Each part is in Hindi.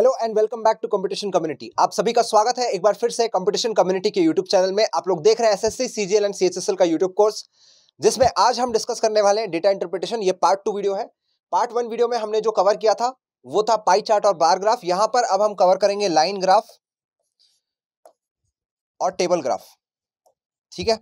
Hello and welcome back to competition community आप सभी का स्वागत है एक बार फिर से कंपटीशन कम्युनिटी के यूट्यूब चैनल में आप लोग देख रहे हैं एसएससी सीजीएल एंड सीएचएसएल का यूट्यूब कोर्स जिसमें आज हम डिस्कस करने वाले हैं डेटा इंटरप्रिटेशन ये पार्ट टू वीडियो है पार्ट वन वीडियो में हमने जो कवर किया था वो था पाई चार्ट और बार ग्राफ यहाँ पर अब हम कवर करेंगे लाइन ग्राफ और टेबल ग्राफ ठीक है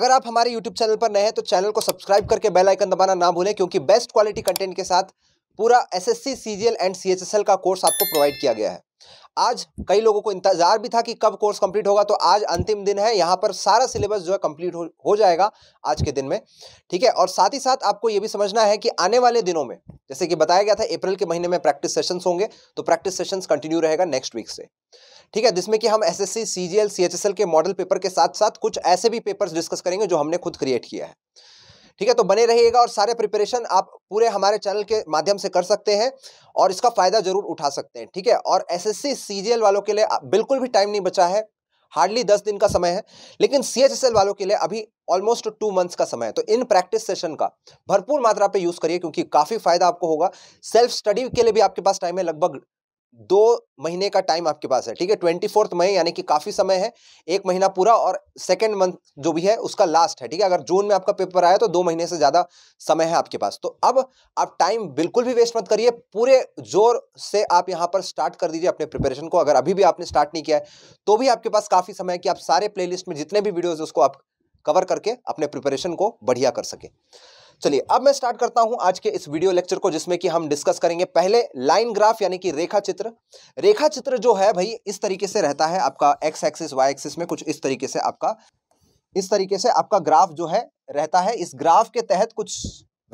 अगर आप हमारे YouTube चैनल पर नए हैं तो चैनल को सब्सक्राइब करके बेल आइकन दबाना ना भूलें क्योंकि बेस्ट क्वालिटी कंटेंट के साथ पूरा एसएससी सीजीएल एंड सीएचएसएल का कोर्स आपको प्रोवाइड किया गया है आज कई लोगों को इंतजार भी था कि कब कोर्स कंप्लीट होगा तो आज अंतिम दिन है यहाँ पर सारा सिलेबस जो है कंप्लीट हो, हो जाएगा आज के दिन में ठीक है और साथ ही साथ आपको ये भी समझना है कि आने वाले दिनों में जैसे कि बताया गया था अप्रैल के महीने में प्रैक्टिस सेशंस होंगे तो प्रैक्टिस सेशंस कंटिन्यू रहेगा नेक्स्ट वीक से ठीक है जिसमें कि हम एस एस सी सी के मॉडल पेपर के साथ साथ कुछ ऐसे भी पेपर्स डिस्कस करेंगे जो हमने खुद क्रिएट किया है ठीक है तो बने रहिएगा और सारे प्रिपरेशन आप पूरे हमारे चैनल के माध्यम से कर सकते हैं और इसका फायदा जरूर उठा सकते हैं ठीक है और एसएससी सीजीएल वालों के लिए बिल्कुल भी टाइम नहीं बचा है हार्डली दस दिन का समय है लेकिन सी वालों के लिए अभी ऑलमोस्ट टू मंथ्स का समय है तो इन प्रैक्टिस सेशन का भरपूर मात्रा पे यूज करिए क्योंकि काफी फायदा आपको होगा सेल्फ स्टडी के लिए भी आपके पास टाइम है लगभग दो महीने का टाइम आपके पास है ठीक है ट्वेंटी फोर्थ मई यानी कि काफ़ी समय है एक महीना पूरा और सेकेंड मंथ जो भी है उसका लास्ट है ठीक है अगर जून में आपका पेपर आया तो दो महीने से ज़्यादा समय है आपके पास तो अब आप टाइम बिल्कुल भी वेस्ट मत करिए पूरे जोर से आप यहां पर स्टार्ट कर दीजिए अपने प्रिपरेशन को अगर अभी भी आपने स्टार्ट नहीं किया है तो भी आपके पास काफ़ी समय है कि आप सारे प्लेलिस्ट में जितने भी वीडियोज़ उसको आप कवर करके अपने प्रिपरेशन को बढ़िया कर सकें चलिए अब मैं स्टार्ट करता हूं आज के इस वीडियो लेक्चर को जिसमें कि हम डिस्कस करेंगे पहले लाइन ग्राफ यानी कि रेखा चित्र रेखा चित्र जो है भाई इस तरीके से रहता है आपका एक्स एक्सिस वाई एक्सिस में कुछ इस तरीके से आपका इस तरीके से आपका ग्राफ जो है रहता है इस ग्राफ के तहत कुछ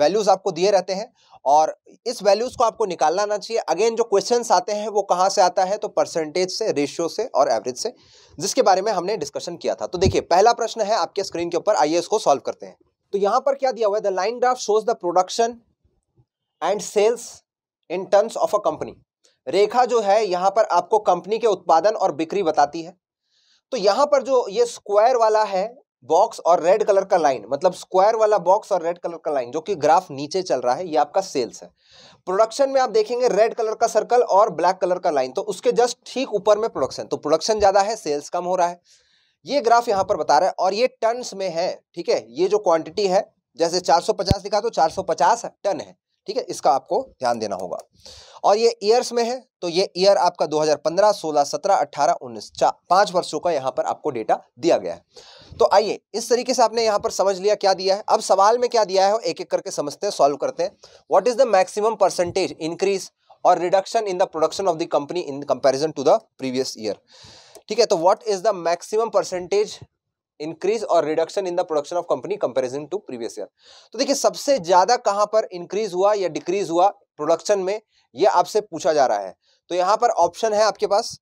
वैल्यूज आपको दिए रहते हैं और इस वैल्यूज को आपको निकालना ना चाहिए अगेन जो क्वेश्चंस आते हैं वो कहाँ से आता है तो परसेंटेज से रेशियो से और एवरेज से जिसके बारे में हमने डिस्कशन किया था तो देखिए पहला प्रश्न है आपके स्क्रीन के ऊपर आइए इसको सॉल्व करते हैं तो यहां पर क्या दिया हुआ है the line graph shows the production and sales in terms of a company रेखा जो है यहां पर आपको कंपनी के उत्पादन और बिक्री बताती है तो यहां पर जो ये स्क्वायर वाला है बॉक्स और रेड कलर का लाइन मतलब स्क्वायर वाला बॉक्स और रेड कलर का लाइन जो कि ग्राफ नीचे चल रहा है ये आपका सेल्स है प्रोडक्शन में आप देखेंगे रेड कलर का सर्कल और ब्लैक कलर का लाइन तो उसके जस्ट ठीक ऊपर में प्रोडक्शन तो प्रोडक्शन ज़्यादा है सेल्स कम हो रहा है ये ग्राफ यहाँ पर बता रहा है और ये टन में है ठीक है ये जो क्वांटिटी है जैसे 450 दिखा तो 450 टन है ठीक है इसका आपको ध्यान देना होगा और ये ईयर्स में है तो ये ईयर आपका 2015, 16, 17, 18, 19 चार पांच वर्षों का यहाँ पर आपको डेटा दिया गया है तो आइए इस तरीके से आपने यहाँ पर समझ लिया क्या दिया है अब सवाल में क्या दिया है एक एक करके समझते हैं सॉल्व करते हैं what is the maximum percentage increase और reduction in the production of the company in comparison to the previous year ठीक है तो what is the maximum percentage increase और reduction in the production of company comparison to previous year तो देखिए सबसे ज्यादा कहां पर इंक्रीज हुआ या डिक्रीज हुआ प्रोडक्शन में यह आपसे पूछा जा रहा है तो यहां पर ऑप्शन है आपके पास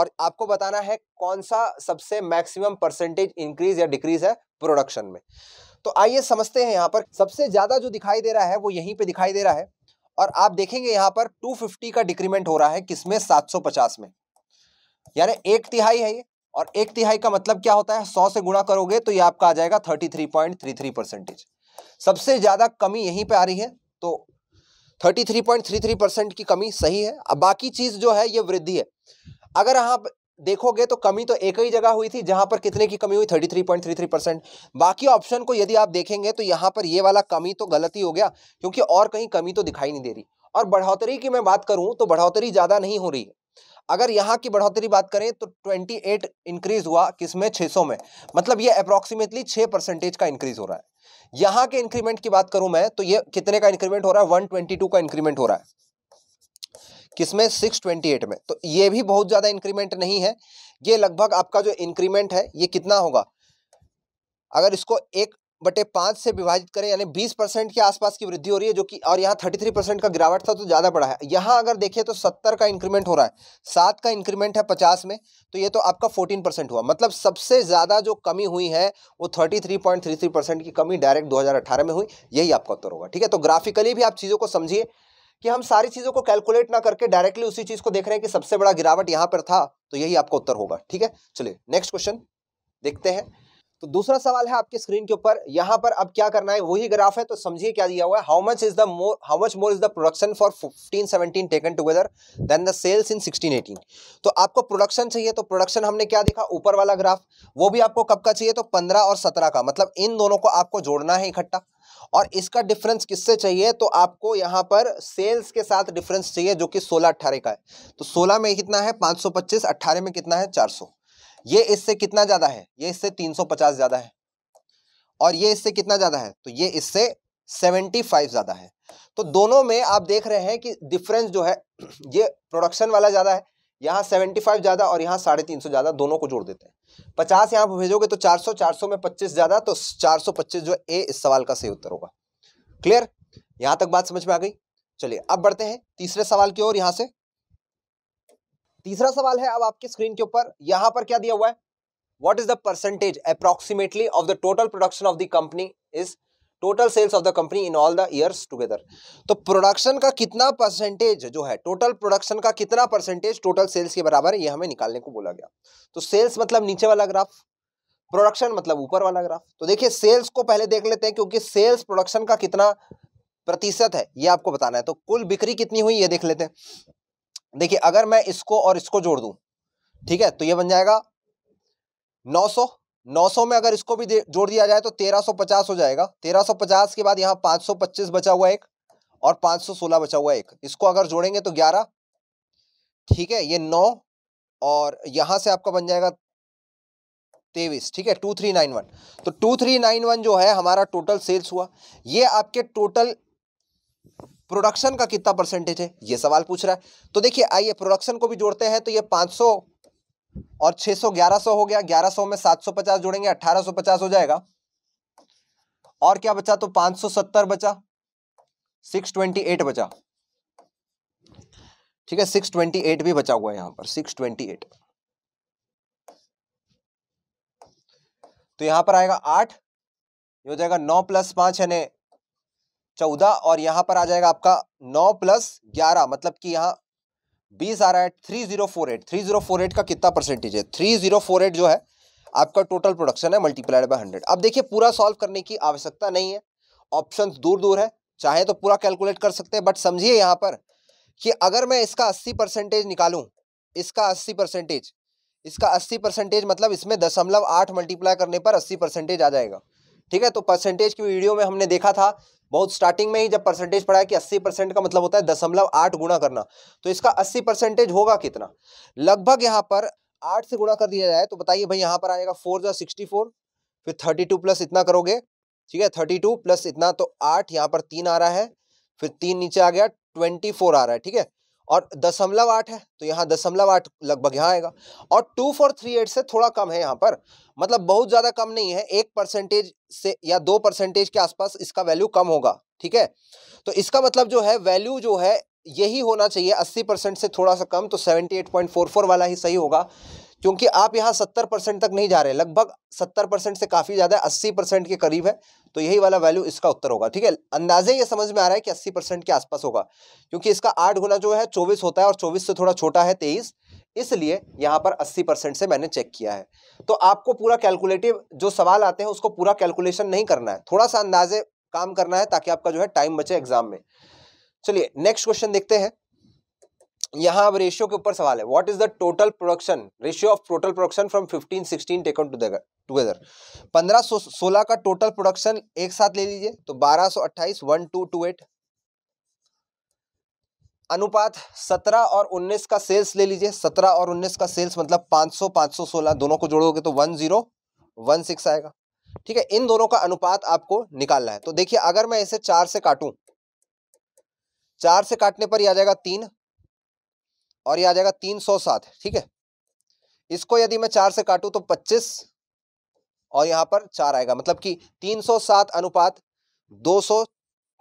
और आपको बताना है कौन सा सबसे मैक्सिमम परसेंटेज इंक्रीज या डिक्रीज है प्रोडक्शन में तो आइए समझते हैं यहां पर सबसे ज्यादा जो दिखाई दे रहा है वो यहीं पे दिखाई दे रहा है और आप देखेंगे यहाँ पर 250 का डिक्रीमेंट हो रहा है किसमें 750 में यानी एक तिहाई है ये और एक तिहाई का मतलब क्या होता है 100 से गुणा करोगे तो ये आपका आ जाएगा 33.33 परसेंटेज सबसे ज़्यादा कमी यहीं पे आ रही है तो 33.33 परसेंट की कमी सही है अब बाकी चीज़ जो है ये वृद्धि है अगर आप देखोगे तो कमी तो एक ही जगह हुई थी जहां पर कितने की कमी हुई थर्टी थ्री परसेंट बाकी ऑप्शन को यदि आप देखेंगे तो यहाँ पर ये वाला कमी तो गलत ही हो गया क्योंकि और कहीं कमी तो दिखाई नहीं दे रही और बढ़ोतरी की मैं बात करूं तो बढ़ोतरी ज़्यादा नहीं हो रही है अगर यहाँ की बढ़ोतरी बात करें तो ट्वेंटी इंक्रीज हुआ किसमें 600 में मतलब ये अप्रोक्सीमेटली छह परसेंटेज का इंक्रीज हो रहा है यहाँ के इंक्रीमेंट की बात करूं मैं तो ये कितने का इंक्रीमेंट हो रहा है वन का इंक्रीमेंट हो रहा है किसमें सिक्स ट्वेंटी एट में तो ये भी बहुत ज़्यादा इंक्रीमेंट नहीं है ये लगभग आपका जो इंक्रीमेंट है ये कितना होगा अगर इसको एक बटे पाँच से विभाजित करें यानी बीस परसेंट के आसपास की वृद्धि हो रही है जो कि और यहाँ थर्टी थ्री परसेंट का गिरावट था तो ज़्यादा बढ़ा है यहाँ अगर देखें तो सत्तर का इंक्रीमेंट हो रहा है सात का इंक्रीमेंट है पचास में तो ये तो आपका फोर्टीन परसेंट हुआ मतलब सबसे ज़्यादा जो कमी हुई है वो thirty three point three three percent की कमी डायरेक्ट दो हज़ार अठारह में हुई यही आपका उत्तर होगा ठीक है तो ग्राफिकली भी आप चीज़ों को समझिए कि हम सारी चीज़ों को कैलकुलेट ना करके डायरेक्टली उसी चीज़ को देख रहे हैं कि सबसे बड़ा गिरावट यहां पर था तो यही आपका उत्तर होगा ठीक है चलिए नेक्स्ट क्वेश्चन देखते हैं तो दूसरा सवाल है आपके स्क्रीन के ऊपर यहाँ पर अब क्या करना है वही ग्राफ है तो समझिए क्या दिया हुआ है how much is the more how much more is the production for 15 17 taken together than the sales in 16 18 तो आपको प्रोडक्शन चाहिए तो प्रोडक्शन हमने क्या देखा ऊपर वाला ग्राफ वो भी आपको कब का चाहिए तो पंद्रह और सत्रह का मतलब इन दोनों को आपको जोड़ना है इकट्ठा और इसका डिफरेंस किससे चाहिए तो आपको यहाँ पर सेल्स के साथ डिफरेंस चाहिए जो कि सोलह अट्ठारह का है तो सोलह में कितना है पाँच सौ पच्चीस अट्ठारह में कितना है चार सौ ये इससे कितना ज़्यादा है ये इससे 350 ज़्यादा है और ये इससे कितना ज़्यादा है तो ये इससे 75 ज़्यादा है तो दोनों में आप देख रहे हैं कि डिफरेंस जो है ये प्रोडक्शन वाला ज़्यादा है यहाँ 75 ज़्यादा और यहाँ साढ़े तीन सौ ज़्यादा दोनों को जोड़ देते हैं 50 यहाँ पर भेजोगे तो 400 400 में 25 ज़्यादा तो 425 जो ए इस सवाल का सही उत्तर होगा क्लियर यहाँ तक बात समझ में आ गई चलिए अब बढ़ते हैं तीसरे सवाल की ओर यहाँ से तीसरा सवाल है अब आपकी स्क्रीन के ऊपर यहां पर क्या दिया हुआ है what is the percentage approximately of the total production of the company is total sales of the company in all the years together तो प्रोडक्शन का कितना परसेंटेज जो है टोटल प्रोडक्शन का कितना परसेंटेज टोटल सेल्स के बराबर है ये हमें निकालने को बोला गया तो सेल्स मतलब नीचे वाला ग्राफ प्रोडक्शन मतलब ऊपर वाला ग्राफ तो देखिए सेल्स को पहले देख लेते हैं क्योंकि सेल्स प्रोडक्शन का कितना प्रतिशत है ये आपको बताना है तो कुल बिक्री कितनी हुई ये देख लेते हैं देखिए अगर मैं इसको और इसको जोड़ दूं ठीक है तो ये बन जाएगा 900 900 में अगर इसको भी जोड़ दिया जाए तो 1350 हो जाएगा 1350 के बाद यहाँ 525 बचा हुआ एक और 516 बचा हुआ एक इसको अगर जोड़ेंगे तो 11 ठीक है ये 9 और यहाँ से आपका बन जाएगा तेईस ठीक है टू थ्री नाइन वन तो टू थ्री नाइन वन जो है हमारा टोटल सेल्स हुआ ये आपके टोटल प्रोडक्शन का कितना परसेंटेज है ये सवाल पूछ रहा है तो देखिए आइए प्रोडक्शन को भी जोड़ते हैं तो ये 500 और 600 1100 हो गया 1100 में 750 जोड़ेंगे 1850 हो जाएगा और क्या बचा तो 570 बचा 628 बचा ठीक है 628 भी बचा हुआ है यहां पर 628 तो यहां पर आएगा आठ ये हो जाएगा नौ प्लस पांच यानी चौदह और यहाँ पर आ जाएगा आपका नौ प्लस ग्यारह मतलब कि यहाँ बीस आ रहा है three zero four eight three zero four eight का कितना परसेंटेज है थ्री जीरो फोर एट जो है आपका टोटल प्रोडक्शन है मल्टीप्लाइड बाय हंड्रेड अब देखिए पूरा सॉल्व करने की आवश्यकता नहीं है ऑप्शन दूर दूर है चाहे तो पूरा कैलकुलेट कर सकते हैं बट समझिए यहाँ पर कि अगर मैं इसका अस्सी परसेंटेज निकालू इसका अस्सी परसेंटेज इसका अस्सी परसेंटेज मतलब इसमें दशमलव आठ मल्टीप्लाई करने पर अस्सी परसेंटेज आ जाएगा ठीक है तो परसेंटेज की वीडियो में हमने देखा था बहुत स्टार्टिंग में ही जब परसेंटेज पढ़ा है कि अस्सी परसेंट का मतलब होता है दशमलव आठ गुणा करना तो इसका अस्सी परसेंटेज होगा कितना लगभग यहाँ पर आठ से गुणा कर दिया जाए तो बताइए भाई यहाँ पर आएगा फोर जो सिक्सटी फोर फिर थर्टी टू प्लस इतना करोगे ठीक है थर्टी टू प्लस इतना तो आठ यहाँ पर तीन आ रहा है फिर तीन नीचे आ गया ट्वेंटी फोर आ रहा है ठीक है और दशमलव आठ है तो यहाँ दशमलव आठ लगभग यहाँ आएगा और टू फोर थ्री एट से थोड़ा कम है यहाँ पर मतलब बहुत ज़्यादा कम नहीं है एक परसेंटेज से या दो परसेंटेज के आसपास इसका वैल्यू कम होगा ठीक है तो इसका मतलब जो है वैल्यू जो है यही होना चाहिए अस्सी परसेंट से थोड़ा सा कम तो seventy eight point four four वाला ही सही होगा क्योंकि आप यहाँ सत्तर परसेंट तक नहीं जा रहे लगभग सत्तर परसेंट से काफ़ी ज़्यादा अस्सी परसेंट के करीब है तो यही वाला वैल्यू इसका उत्तर होगा ठीक है अंदाजे ये समझ में आ रहा है कि अस्सी परसेंट के आसपास होगा क्योंकि इसका आठ गुना जो है चौबीस होता है और चौबीस से थोड़ा छोटा है तेईस इसलिए यहाँ पर अस्सी परसेंट से मैंने चेक किया है तो आपको पूरा कैलकुलेटिव जो सवाल आते हैं उसको पूरा कैलकुलेशन नहीं करना है थोड़ा सा अंदाजे काम करना है ताकि आपका जो है टाइम बचे एग्जाम में चलिए नेक्स्ट क्वेश्चन देखते हैं यहाँ अब रेशियो के ऊपर सवाल है what is the total production ratio of total production from 15 16 taken पंद्रह सो सोलह का टोटल प्रोडक्शन एक साथ ले लीजिए तो टू एट अनुपात सत्रह और उन्नीस का सेल्स ले लीजिए सत्रह और उन्नीस का सेल्स मतलब पांच पांच सौ सौ सोलह दोनों को जोड़ोगे तो वन वन जीरो सिक्स आएगा ठीक है इन दोनों का अनुपात आपको निकालना है तो देखिए अगर मैं इसे चार से काटू चार से काटने पर यह आ जाएगा तीन और ये आ जाएगा तीन सौ सात ठीक है इसको यदि मैं चार से काटूं तो पच्चीस और यहाँ पर चार आएगा मतलब कि तीन सौ सात अनुपात दो सौ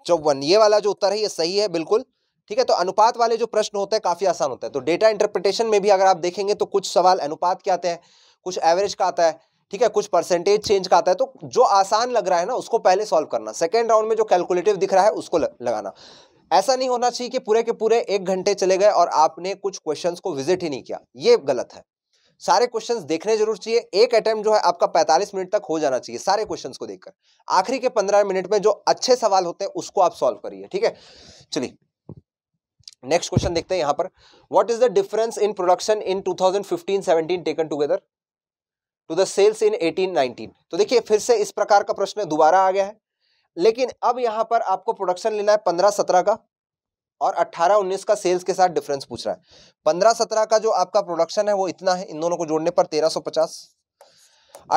चौवन ये वाला जो उत्तर है ये सही है बिल्कुल ठीक है तो अनुपात वाले जो प्रश्न होते हैं काफी आसान होता है तो डेटा इंटरप्रिटेशन में भी अगर आप देखेंगे तो कुछ सवाल अनुपात के आते हैं कुछ एवरेज का आता है ठीक है कुछ परसेंटेज चेंज का आता है तो जो आसान लग रहा है ना उसको पहले सॉल्व करना सेकेंड राउंड में जो कैलकुलेटिव दिख रहा है उसको लगाना ऐसा नहीं होना चाहिए कि पूरे के पूरे एक घंटे चले गए और आपने कुछ क्वेश्चन को विजिट ही नहीं किया ये गलत है सारे क्वेश्चंस देखने जरूर चाहिए एक अटेम्प्ट जो है आपका 45 मिनट तक हो जाना चाहिए सारे क्वेश्चंस को देखकर आखिरी के 15 मिनट में जो अच्छे सवाल होते हैं उसको आप सॉल्व करिए ठीक है चलिए नेक्स्ट क्वेश्चन देखते हैं यहां पर what is the difference in production in 2015-17 taken together to the sales in eighteen nineteen तो देखिए फिर से इस प्रकार का प्रश्न दोबारा आ गया है लेकिन अब यहाँ पर आपको प्रोडक्शन लेना है पंद्रह सत्रह का और अट्ठारह उन्नीस का सेल्स के साथ डिफरेंस पूछ रहा है पंद्रह सत्रह का जो आपका प्रोडक्शन है वो इतना है इन दोनों को जोड़ने पर तेरह सौ पचास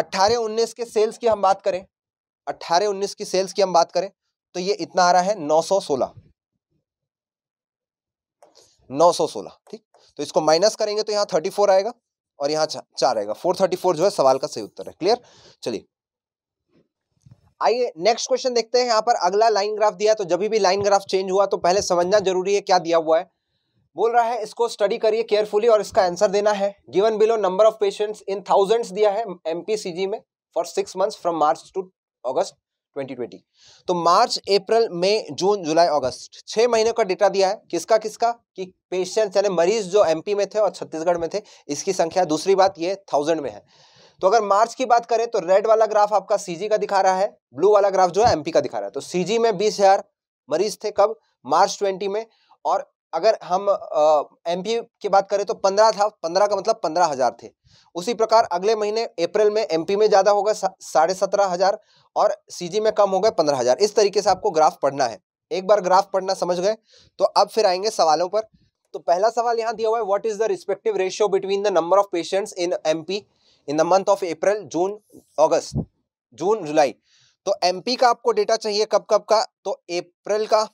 अट्ठारह उन्नीस के सेल्स की हम बात करें अट्ठारह उन्नीस की सेल्स की हम बात करें तो ये इतना आ रहा है नौ सौ सोलह नौ सौ सोलह ठीक तो इसको माइनस करेंगे तो यहाँ थर्टी फोर आएगा और यहाँ चार आएगा फोर थर्टी फोर जो है सवाल का सही उत्तर है क्लियर चलिए आइए नेक्स्ट क्वेश्चन देखते हैं यहाँ पर अगला लाइन ग्राफ दिया तो जब भी लाइन ग्राफ चेंज हुआ तो पहले समझना जरूरी है क्या दिया हुआ है बोल रहा है इसको स्टडी करिए केयरफुली और इसका आंसर देना है given below number of patients in thousands दिया है एमपीसीजी में for six months from March to August 2020 तो मार्च अप्रैल मई जून जुलाई अगस्त छह महीने का डाटा दिया है किसका किसका कि पेशेंट्स यानी मरीज जो एमपी में थे और छत्तीसगढ़ में थे इसकी संख्या दूसरी बात ये थाउजेंड में है तो अगर मार्च की बात करें तो रेड वाला ग्राफ आपका सीजी का दिखा रहा है ब्लू वाला ग्राफ जो है एमपी का दिखा रहा है तो सीजी में बीस हजार मरीज थे कब मार्च ट्वेंटी में और अगर हम एमपी की बात करें तो पंद्रह था पंद्रह का मतलब पंद्रह हजार थे उसी प्रकार अगले महीने अप्रैल में एमपी में ज़्यादा होगा साढ़े सत्रह हजार और सीजी में कम हो गए पंद्रह हजार इस तरीके से आपको ग्राफ पढ़ना है एक बार ग्राफ पढ़ना समझ गए तो अब फिर आएंगे सवालों पर तो पहला सवाल यहाँ दिया हुआ है what is the respective ratio between the number of patients in MP in the month of April June August June July तो एमपी का आपको डेटा चाहिए कब कब का तो अप्रैल का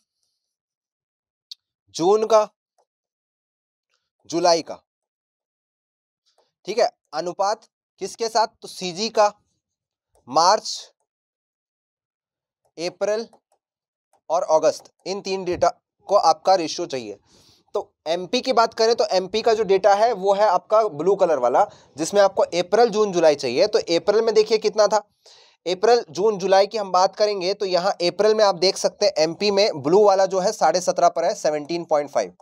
जून का जुलाई का ठीक है अनुपात किसके साथ तो सीजी का मार्च अप्रैल और अगस्त इन तीन डेटा को आपका रेशियो चाहिए तो एमपी की बात करें तो एमपी का जो डेटा है वो है आपका ब्लू कलर वाला जिसमें आपको अप्रैल जून जुलाई चाहिए तो अप्रैल में देखिए कितना था अप्रैल जून जुलाई की हम बात करेंगे तो यहाँ अप्रैल में आप देख सकते हैं एमपी में ब्लू वाला जो है साढ़े सत्रह पर है सेवनटीन पॉइंट फाइव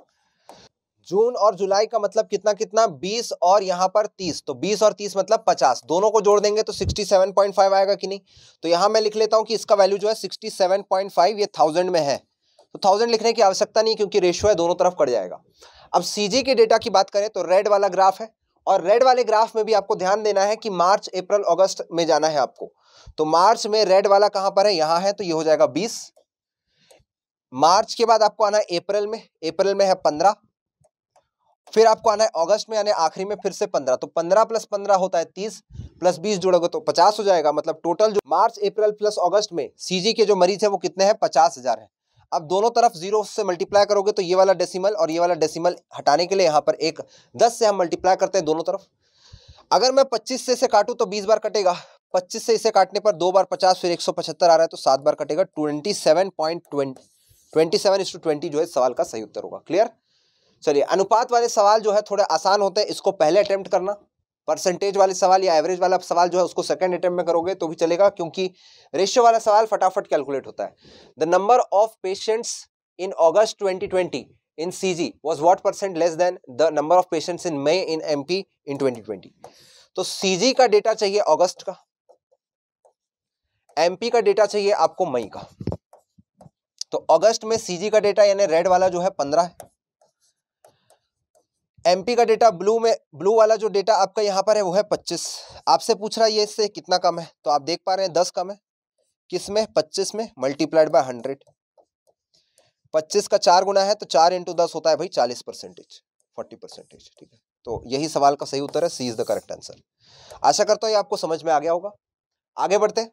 जून और जुलाई का मतलब कितना कितना बीस और यहाँ पर तीस तो बीस और तीस मतलब पचास दोनों को जोड़ देंगे तो सिक्सटी सेवन पॉइंट फाइव आएगा कि नहीं तो यहाँ मैं लिख लेता हूँ कि इसका वैल्यू जो है सिक्सटी सेवन पॉइंट फाइव ये थाउजेंड में है तो थाउजेंड लिखने की आवश्यकता नहीं क्योंकि रेशियो है दोनों तरफ कट जाएगा अब सीजी के डेटा की बात करें तो रेड वाला ग्राफ है और रेड वाले ग्राफ में भी आपको ध्यान देना है कि मार्च अप्रैल अगस्त में जाना है आपको तो मार्च में रेड वाला कहां पर है यहां है तो ये यह हो जाएगा बीस मार्च के बाद आपको आना है अप्रैल में अप्रैल में है पंद्रह फिर आपको आना है अगस्त में यानी आखिरी में फिर से पंद्रह तो पंद्रह प्लस पंद्रह होता है तीस प्लस बीस जोड़ोगे तो पचास हो जाएगा मतलब टोटल जो मार्च अप्रैल प्लस अगस्त में सीजी के जो मरीज है वो कितने हैं पचास हजार है अब दोनों तरफ जीरो से मल्टीप्लाई करोगे तो ये वाला डेसिमल और ये वाला डेसिमल हटाने के लिए यहाँ पर एक दस से हम मल्टीप्लाई करते हैं दोनों तरफ अगर मैं पच्चीस से इसे काटूँ तो बीस बार कटेगा पच्चीस से इसे काटने पर दो बार पचास फिर एक सौ पचहत्तर आ रहा है तो सात बार कटेगा twenty seven point twenty twenty seven is to twenty जो है सवाल का सही उत्तर होगा क्लियर चलिए अनुपात वाले सवाल जो है थोड़े आसान होते हैं इसको पहले अटैम्प्ट करना परसेंटेज वाले सवाल या एवरेज वाला सवाल जो है उसको सेकंड अटेम्प्ट में करोगे तो भी चलेगा क्योंकि रेशियो वाला सवाल फटाफट कैलकुलेट होता है the number of patients in August 2020 in CG was what percent less than the number of patients in May in MP in 2020? तो सीजी का डेटा चाहिए ऑगस्ट का MP का डेटा चाहिए आपको मई का तो अगस्त में सीजी का डेटा यानी रेड वाला जो है पंद्रह है एमपी का डेटा ब्लू में ब्लू वाला जो डेटा आपका यहाँ पर है वो है पच्चीस आपसे पूछ रहा है ये इससे कितना कम है तो आप देख पा रहे हैं दस कम है किस में पच्चीस में मल्टीप्लाइड बाय हंड्रेड पच्चीस का चार गुना है तो चार इंटू दस होता है भाई चालीस परसेंटेज फोर्टी परसेंटेज ठीक है तो यही सवाल का सही उत्तर है C is the correct answer आशा करता हूँ ये आपको समझ में आ गया होगा आगे बढ़ते हैं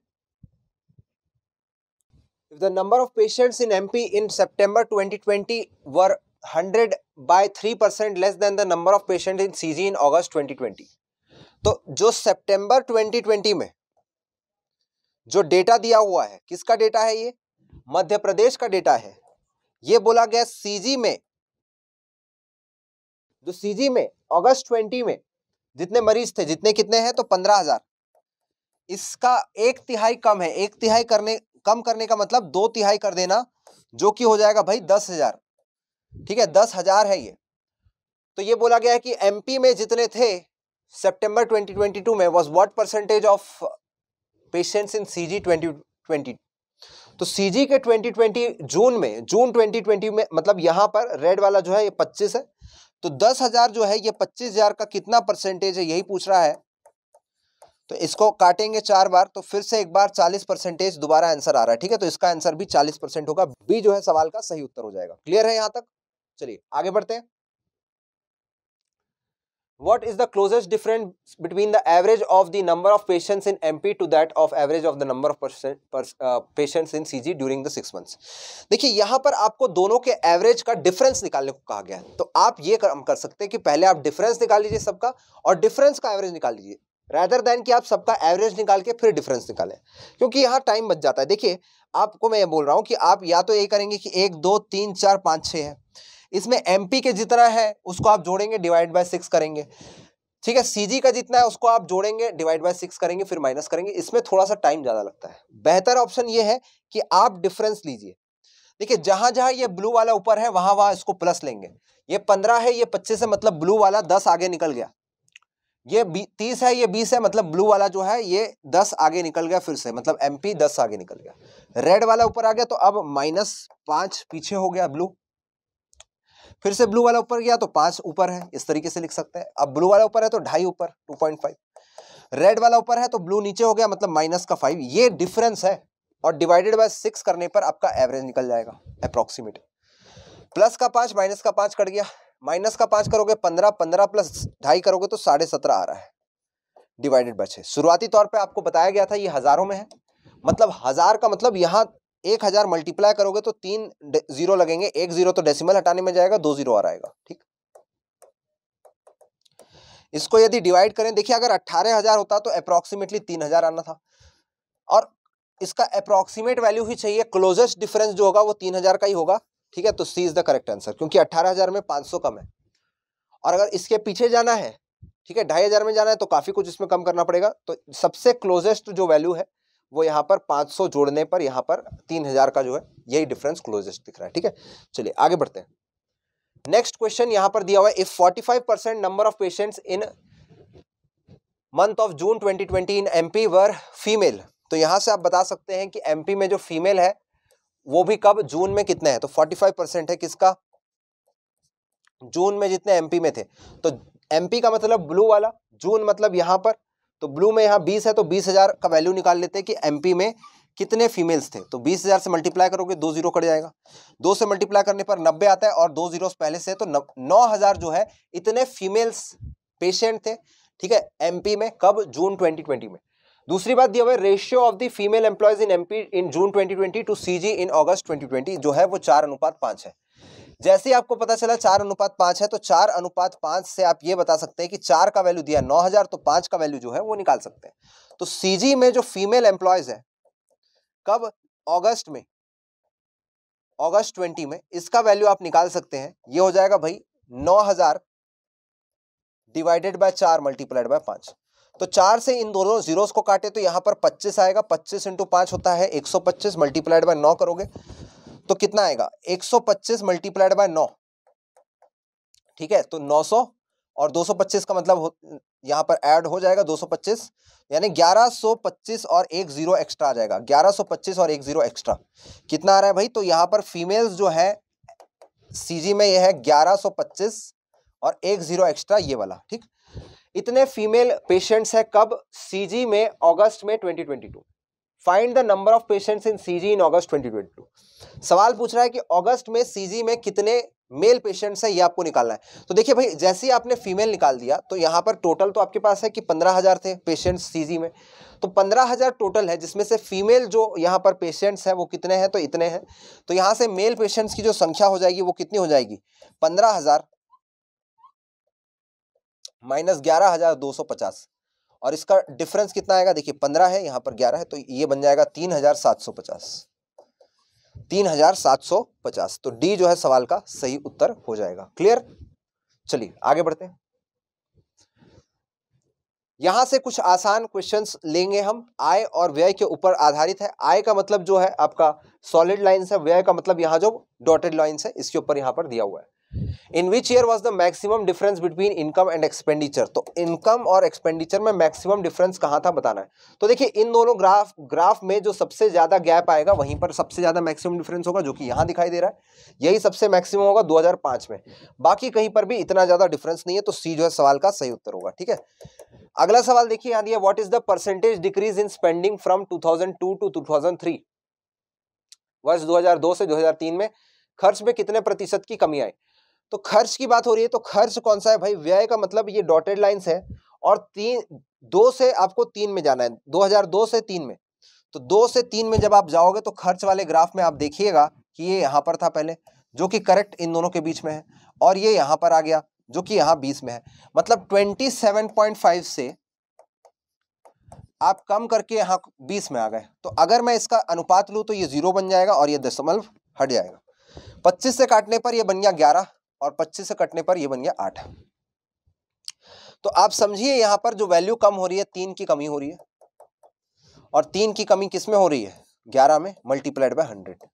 If the number of patients in MP in September 2020 were hundred by three percent less than the number of patient in CG in August 2020 तो जो सितंबर 2020 में जो डेटा दिया हुआ है किसका डेटा है ये मध्य प्रदेश का डेटा है ये बोला गया सीजी में जो सीजी में अगस्त 20 में जितने मरीज थे जितने कितने हैं तो पंद्रह हजार इसका एक तिहाई कम है एक तिहाई करने कम करने का मतलब दो तिहाई कर देना जो कि हो जाएगा भाई दस हजार ठीक है दस हजार है ये तो ये बोला गया है कि एमपी में जितने थे सितंबर 2022 में was what percentage of patients in CG 2020 तो सीजी के 2020 जून में जून 2020 में मतलब यहां पर रेड वाला जो है ये 25 है तो हजार जो है ये 25,000 का कितना परसेंटेज है यही पूछ रहा है तो इसको काटेंगे चार बार तो फिर से एक बार 40 परसेंटेज दोबारा आंसर आ रहा है ठीक है तो इसका आंसर भी 40 परसेंट होगा बी जो है सवाल का सही उत्तर हो जाएगा क्लियर है यहां तक चलिए आगे बढ़ते हैं what is the closest difference between the average of the number of patients in M P to that of average of the number of patients in C G during the six months देखिए यहाँ पर आपको दोनों के एवरेज का डिफरेंस निकालने को कहा गया है तो आप ये कर, कर सकते हैं कि पहले आप डिफरेंस निकाल लीजिए सबका और डिफरेंस का एवरेज निकाल लीजिए रैदर देन कि आप सबका एवरेज निकाल के फिर डिफरेंस निकालें क्योंकि यहाँ टाइम बच जाता है देखिए आपको मैं ये बोल रहा हूँ कि आप या तो ये करेंगे कि एक दो तीन चार पाँच छः है इसमें एम के जितना है उसको आप जोड़ेंगे डिवाइड बाय सिक्स करेंगे ठीक है सी का जितना है उसको आप जोड़ेंगे डिवाइड बाय सिक्स करेंगे फिर माइनस करेंगे इसमें थोड़ा सा टाइम ज़्यादा लगता है बेहतर ऑप्शन ये है कि आप डिफरेंस लीजिए देखिए जहां जहां ये ब्लू वाला ऊपर है वहां वहां इसको प्लस लेंगे ये पंद्रह है ये पच्चीस है मतलब ब्लू वाला दस आगे निकल गया ये तीस है ये बीस है मतलब ब्लू वाला जो है ये दस आगे निकल गया फिर से मतलब एम पी दस आगे निकल गया रेड वाला ऊपर आ गया तो अब माइनस पांच पीछे हो गया ब्लू फिर से ब्लू वाला ऊपर गया तो पांच ऊपर है इस तरीके से लिख सकते हैं अब ब्लू वाला ऊपर है तो ढाई ऊपर टू पॉइंट फाइव रेड वाला ऊपर है तो ब्लू नीचे हो गया मतलब माइनस का फाइव ये डिफरेंस है और डिवाइडेड बाय सिक्स करने पर आपका एवरेज निकल जाएगा अप्रोक्सीमेट प्लस का पांच माइनस का पांच कट गया माइनस का पांच करोगे पंद्रह पंद्रह प्लस ढाई करोगे तो साढ़े सत्रह आ रहा है डिवाइडेड बाय शुरुआती तौर पर आपको बताया गया था ये हज़ारों में है मतलब हज़ार का मतलब यहाँ एक हज़ार मल्टीप्लाई करोगे तो तीन जीरो लगेंगे एक जीरो तो डेसिमल हटाने में जाएगा दो जीरो और आएगा ठीक इसको यदि डिवाइड करें देखिए अगर अट्ठारह हज़ार होता तो अप्रोक्सीमेटली तीन हज़ार आना था और इसका अप्रोक्सीमेट वैल्यू ही चाहिए क्लोजेस्ट डिफरेंस जो होगा वो तीन हज़ार का ही होगा ठीक है तो C is the correct answer क्योंकि अट्ठारह हज़ार में पांच सौ कम है और अगर इसके पीछे जाना है ठीक है ढाई हज़ार में जाना है तो काफ़ी कुछ इसमें कम करना पड़ेगा तो सबसे क्लोजेस्ट जो वैल्यू है वो यहाँ पर 500 जोड़ने पर यहाँ पर 3000 का जो है यही डिफरेंस क्लोजेस्ट दिख रहा है ठीक है चलिए आगे बढ़ते हैं नेक्स्ट क्वेश्चन यहाँ पर दिया हुआ है if 45 percent number of patients in month of June 2020 in MP were female तो यहाँ से आप बता सकते हैं कि एमपी में जो फीमेल है वो भी कब जून में कितने हैं तो 45 परसेंट है किसका जून में जितने एमपी में थे तो एमपी का मतलब ब्लू वाला जून मतलब यहाँ पर तो ब्लू में यहाँ बीस है तो बीस हज़ार का वैल्यू निकाल लेते हैं कि एमपी में कितने फीमेल्स थे तो बीस हज़ार से मल्टीप्लाई करोगे दो जीरो कट जाएगा दो से मल्टीप्लाई करने पर नब्बे आता है और दो जीरो पहले से तो नौ हज़ार जो है इतने फीमेल्स पेशेंट थे ठीक है एमपी में कब जून ट्वेंटी ट्वेंटी में दूसरी बात दिया हुआ है ratio of the female employees in MP in June 2020 to CG in August 2020 जो है वो चार अनुपात पाँच है जैसे ही आपको पता चला चार अनुपात पांच है तो चार अनुपात पांच से आप ये बता सकते हैं कि चार का वैल्यू दिया नौ हजार तो पांच का वैल्यू जो है वो निकाल सकते हैं तो सीजी में जो फीमेल एम्प्लॉयज है कब अगस्त में अगस्त ट्वेंटी में इसका वैल्यू आप निकाल सकते हैं ये हो जाएगा भाई नौ हजार डिवाइडेड बाय चार मल्टीप्लाइड बाय पांच तो चार से इन दोनों जीरोस को काटे तो यहां पर 25 आएगा 25 इंटू पांच होता है 125 सौ पच्चीस मल्टीप्लाइड बाय नौ करोगे तो कितना आएगा 125 मल्टीप्लाइड बाय नौ ठीक है तो 900 और 225 का मतलब यहां पर ऐड हो जाएगा 225 यानी 1125 और एक जीरो एक्स्ट्रा आ जाएगा 1125 और एक जीरो एक्स्ट्रा कितना आ रहा है भाई तो यहां पर फीमेल्स जो है सीजी में यह है 1125 और एक जीरो एक्स्ट्रा ये वाला ठीक इतने फीमेल पेशेंट्स है कब सीजी में अगस्त में 2022 find the number of patients in CG in August 2022 सवाल पूछ रहा है कि ऑगस्ट में सीजी में कितने मेल पेशेंट्स हैं ये आपको निकालना है तो देखिए भाई जैसे ही आपने फीमेल निकाल दिया तो यहाँ पर टोटल तो आपके पास है कि पंद्रह हज़ार थे पेशेंट्स सीजी में तो पंद्रह हज़ार टोटल है जिसमें से फीमेल जो यहाँ पर पेशेंट्स हैं वो कितने हैं तो इतने हैं तो यहाँ से मेल पेशेंट्स की जो संख्या हो जाएगी वो कितनी हो जाएगी पंद्रह हज़ार माइनस ग्यारह हज़ार दो सौ पचास और इसका डिफरेंस कितना आएगा देखिए पंद्रह है यहाँ पर ग्यारह है तो ये बन जाएगा तीन हजार सात सौ पचास तीन हजार सात सौ पचास तो डी जो है सवाल का सही उत्तर हो जाएगा क्लियर चलिए आगे बढ़ते हैं यहां से कुछ आसान क्वेश्चंस लेंगे हम आय और व्यय के ऊपर आधारित है आय का मतलब जो है आपका सॉलिड लाइन्स है व्यय का मतलब यहाँ जो डॉटेड लाइन्स है इसके ऊपर यहाँ पर दिया हुआ है in which year was the maximum difference between income and expenditure तो इनकम और एक्सपेंडिचर में मैक्सिमम डिफरेंस कहाँ था बताना है तो देखिए इन दोनों ग्राफ ग्राफ में जो सबसे ज़्यादा गैप आएगा वहीं पर सबसे ज़्यादा मैक्सिमम डिफरेंस होगा जो कि यहाँ दिखाई दे रहा है यही सबसे मैक्सिमम होगा 2005 में बाकी कहीं पर भी इतना ज़्यादा डिफरेंस नहीं है तो सी जो है सवाल का सही उत्तर होगा ठीक है अगला सवाल देखिए यहाँ दिया what is the percentage decrease in spending from 2002 to 2003 वर्ष दो से 2003 में खर्च में कितने प्रतिशत की कमी आई तो खर्च की बात हो रही है तो खर्च कौन सा है भाई व्यय का मतलब ये डॉटेड लाइन्स है और तीन दो से आपको तीन में जाना है 2002 से तीन में तो दो से तीन में जब आप जाओगे तो खर्च वाले ग्राफ में आप देखिएगा कि ये यहाँ पर था पहले जो कि करेक्ट इन दोनों के बीच में है और ये यहाँ पर आ गया जो कि यहाँ बीस में है मतलब फाइव से आप कम करके यहाँ बीस में आ गए तो अगर मैं इसका अनुपात लूँ तो ये जीरो बन जाएगा और ये दशमलव हट जाएगा पच्चीस से काटने पर यह बन गया ग्यारह और पच्चीस से कटने पर ये बन गया आठ तो आप समझिए यहां पर जो वैल्यू कम हो रही है तीन की कमी हो रही है और तीन की कमी किसमें हो रही है ग्यारह में मल्टीप्लाइड बाय हंड्रेड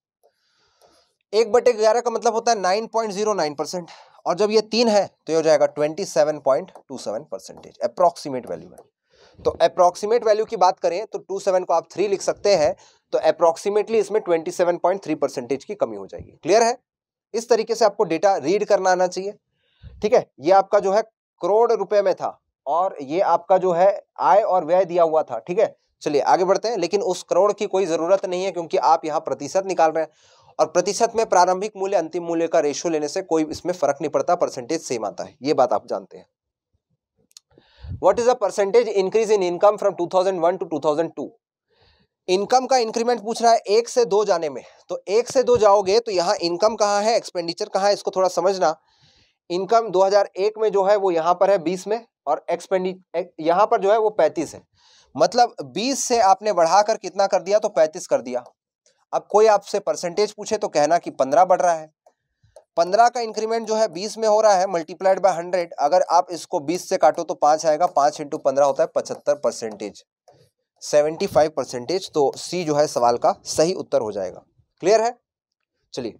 एक बटे ग्यारह का मतलब होता है nine point zero nine percent और जब ये तीन है तो ये हो जाएगा twenty seven point two seven percentage approximate value है तो अप्रोक्सीमेट वैल्यू की बात करें तो टू सेवन को आप थ्री लिख सकते हैं तो अप्रोक्सीमेटली इसमें twenty seven point three percentage की कमी हो जाएगी क्लियर है इस तरीके से आपको डेटा रीड करना आना चाहिए ठीक है ये आपका जो है करोड़ रुपए में था और ये आपका जो है आय और व्यय दिया हुआ था ठीक है चलिए आगे बढ़ते हैं लेकिन उस करोड़ की कोई ज़रूरत नहीं है क्योंकि आप यहाँ प्रतिशत निकाल रहे हैं और प्रतिशत में प्रारंभिक मूल्य अंतिम मूल्य का रेशियो लेने से कोई इसमें फर्क नहीं पड़ता परसेंटेज सेम आता है ये बात आप जानते हैं what is the percentage increase in income to 2001 to two income का इंक्रीमेंट पूछ रहा है एक से दो जाने में तो एक से दो जाओगे तो यहाँ इनकम कहाँ है एक्सपेंडिचर कहाँ है इसको थोड़ा समझना इनकम 2001 में जो है वो यहाँ पर है 20 में और एक्सपेंडि यहाँ पर जो है वो 35 है मतलब 20 से आपने बढ़ाकर कितना कर दिया तो 35 कर दिया अब कोई आपसे परसेंटेज पूछे तो कहना कि 15 बढ़ रहा है 15 का इंक्रीमेंट जो है 20 में हो रहा है मल्टीप्लाइड बाय 100 अगर आप इसको 20 से काटो तो 5 आएगा 5 इंटू पंद्रह होता है 75 परसेंटेज सेवेंटी फाइव परसेंटेज तो सी जो है सवाल का सही उत्तर हो जाएगा क्लियर है चलिए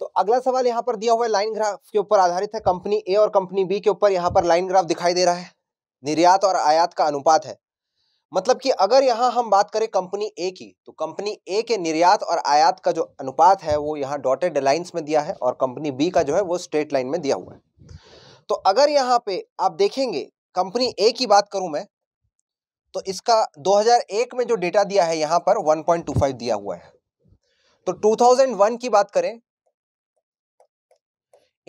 तो अगला सवाल यहाँ पर दिया हुआ है लाइन ग्राफ के ऊपर आधारित है कंपनी ए और कंपनी बी के ऊपर यहाँ पर लाइन ग्राफ दिखाई दे रहा है निर्यात और आयात का अनुपात है मतलब कि अगर यहाँ हम बात करें कंपनी ए की तो कंपनी ए के निर्यात और आयात का जो अनुपात है वो यहाँ डॉटेड लाइन्स में दिया है और कंपनी बी का जो है वो स्ट्रेट लाइन में दिया हुआ है तो अगर यहाँ पे आप देखेंगे कंपनी ए की बात करूँ मैं तो इसका 2001 में जो डेटा दिया है यहां पर 1.25 दिया हुआ है तो 2001 की बात करें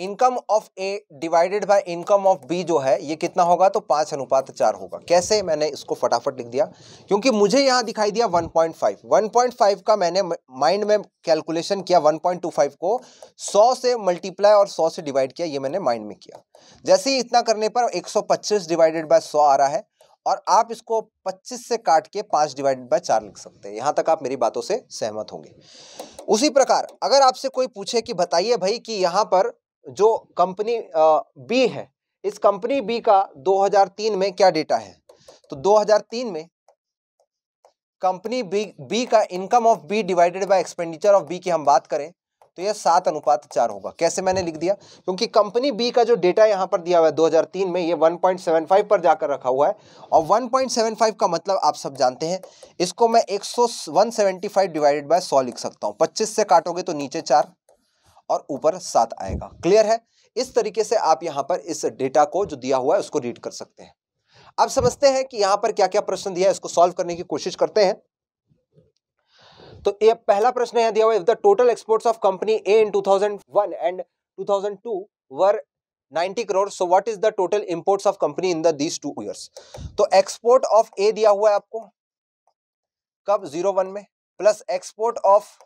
income of A divided by income of B जो है ये कितना होगा तो पांच अनुपात चार होगा कैसे मैंने इसको फटाफट लिख दिया क्योंकि मुझे यहां दिखाई दिया 1.5 1.5 का मैंने माइंड में कैलकुलेशन किया 1.25 को 100 से मल्टीप्लाई और 100 से डिवाइड किया ये मैंने माइंड में किया जैसे ही इतना करने पर 125 डिवाइडेड बाय 100 आ रहा है और आप इसको 25 से काट के पांच डिवाइडेड बाय चार लिख सकते हैं यहां तक आप मेरी बातों से सहमत होंगे उसी प्रकार अगर आपसे कोई पूछे कि बताइए भाई कि यहां पर जो कंपनी बी है इस कंपनी बी का 2003 में क्या डेटा है तो 2003 में कंपनी बी बी का income of B divided by expenditure of B की हम बात करें तो यह सात अनुपात चार होगा कैसे मैंने लिख दिया क्योंकि कंपनी बी का जो डेटा यहाँ पर दिया हुआ है 2003 में ये 1.75 पर जाकर रखा हुआ है और 1.75 का मतलब आप सब जानते हैं इसको मैं एक सौ डिवाइडेड बाय 100 लिख सकता हूँ पच्चीस से काटोगे तो नीचे चार और ऊपर सात आएगा क्लियर है इस तरीके से आप यहाँ पर इस डेटा को जो दिया हुआ है उसको रीड कर सकते हैं आप समझते हैं कि यहाँ पर क्या क्या प्रश्न दिया है इसको सॉल्व करने की कोशिश करते हैं तो ये पहला प्रश्न यहाँ दिया हुआ है total exports of company A in 2001 and 2002 were 90 crore so what is the total imports of company in the these two years तो एक्सपोर्ट ऑफ ए दिया हुआ है आपको कब जीरो वन में प्लस एक्सपोर्ट ऑफ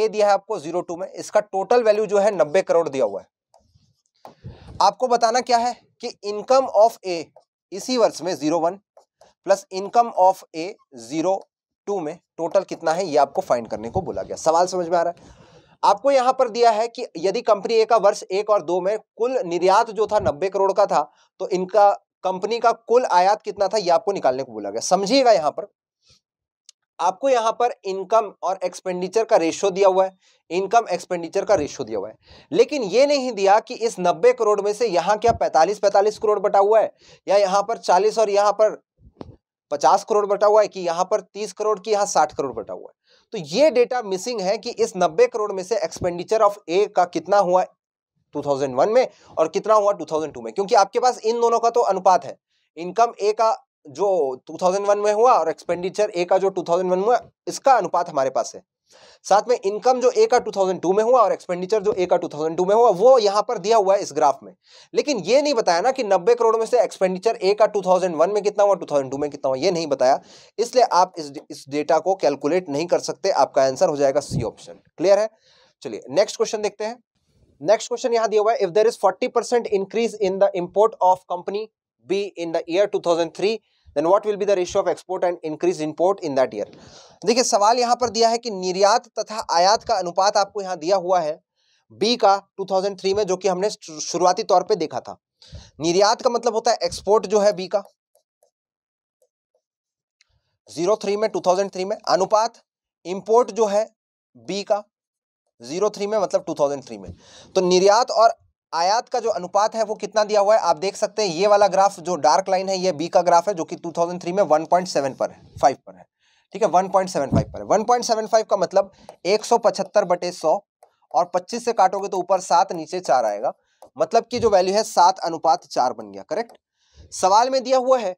ए दिया है आपको जीरो टू में इसका टोटल वैल्यू जो है नब्बे करोड़ दिया हुआ है आपको बताना क्या है कि इनकम ऑफ ए इसी वर्ष में zero one plus income of A zero two में टोटल कितना है ये आपको फाइंड करने को बोला गया सवाल समझ में आ रहा है आपको यहां पर दिया है कि यदि कंपनी ए का वर्ष एक और दो में कुल निर्यात जो था नब्बे करोड़ का था तो इनका कंपनी का कुल आयात कितना था ये आपको निकालने को बोला गया समझिएगा यहां पर आपको यहां पर इनकम और एक्सपेंडिचर का रेशियो दिया हुआ है इनकम एक्सपेंडिचर का रेशियो दिया हुआ है लेकिन यह नहीं दिया कि इस 90 करोड़ में से यहां क्या 45 45 करोड़ बटा हुआ है या यहां पर 40 और यहां पर पचास करोड़ बटा हुआ है कि यहाँ पर तीस करोड़ की यहाँ साठ करोड़ बटा हुआ है तो ये डेटा मिसिंग है कि इस नब्बे करोड़ में से एक्सपेंडिचर ऑफ ए का कितना हुआ 2001 में और कितना हुआ 2002 में क्योंकि आपके पास इन दोनों का तो अनुपात है इनकम ए का जो 2001 में हुआ और एक्सपेंडिचर ए का जो 2001 में इसका अनुपात हमारे पास है साथ में इनकम जो ए का 2002 में हुआ और एक्सपेंडिचर जो ए का 2002 में हुआ वो यहां पर दिया हुआ है इस ग्राफ में लेकिन ये नहीं बताया ना कि 90 करोड़ में से एक्सपेंडिचर ए का 2001 में कितना हुआ 2002 में कितना हुआ ये नहीं बताया इसलिए आप इस इस डेटा को कैलकुलेट नहीं कर सकते आपका आंसर हो जाएगा सी ऑप्शन क्लियर है चलिए नेक्स्ट क्वेश्चन देखते हैं नेक्स्ट क्वेश्चन यहां दिया हुआ है if there is forty increase in the import of company B in the year two then what will be the ratio of export and increase import in that year देखिए सवाल यहाँ पर दिया है कि निर्यात तथा आयात का अनुपात आपको यहाँ दिया हुआ है बी का 2003 में जो कि हमने शुरुआती तौर पे देखा था निर्यात का मतलब होता है एक्सपोर्ट जो है बी का जीरो थ्री में टू थाउजेंड थ्री में अनुपात इंपोर्ट जो है बी का जीरो थ्री में मतलब टू थाउजेंड थ्री में तो निर्यात और आयात का जो अनुपात है वो कितना दिया हुआ है आप देख सकते हैं ये वाला ग्राफ जो डार्क लाइन है ये बी का ग्राफ है जो कि 2003 में 1.7 पर है फाइव पर है ठीक है 1.75 पर है 1.75 का मतलब 175 बटे 100 और 25 से काटोगे तो ऊपर सात नीचे चार आएगा मतलब कि जो वैल्यू है सात अनुपात चार बन गया करेक्ट सवाल में दिया हुआ है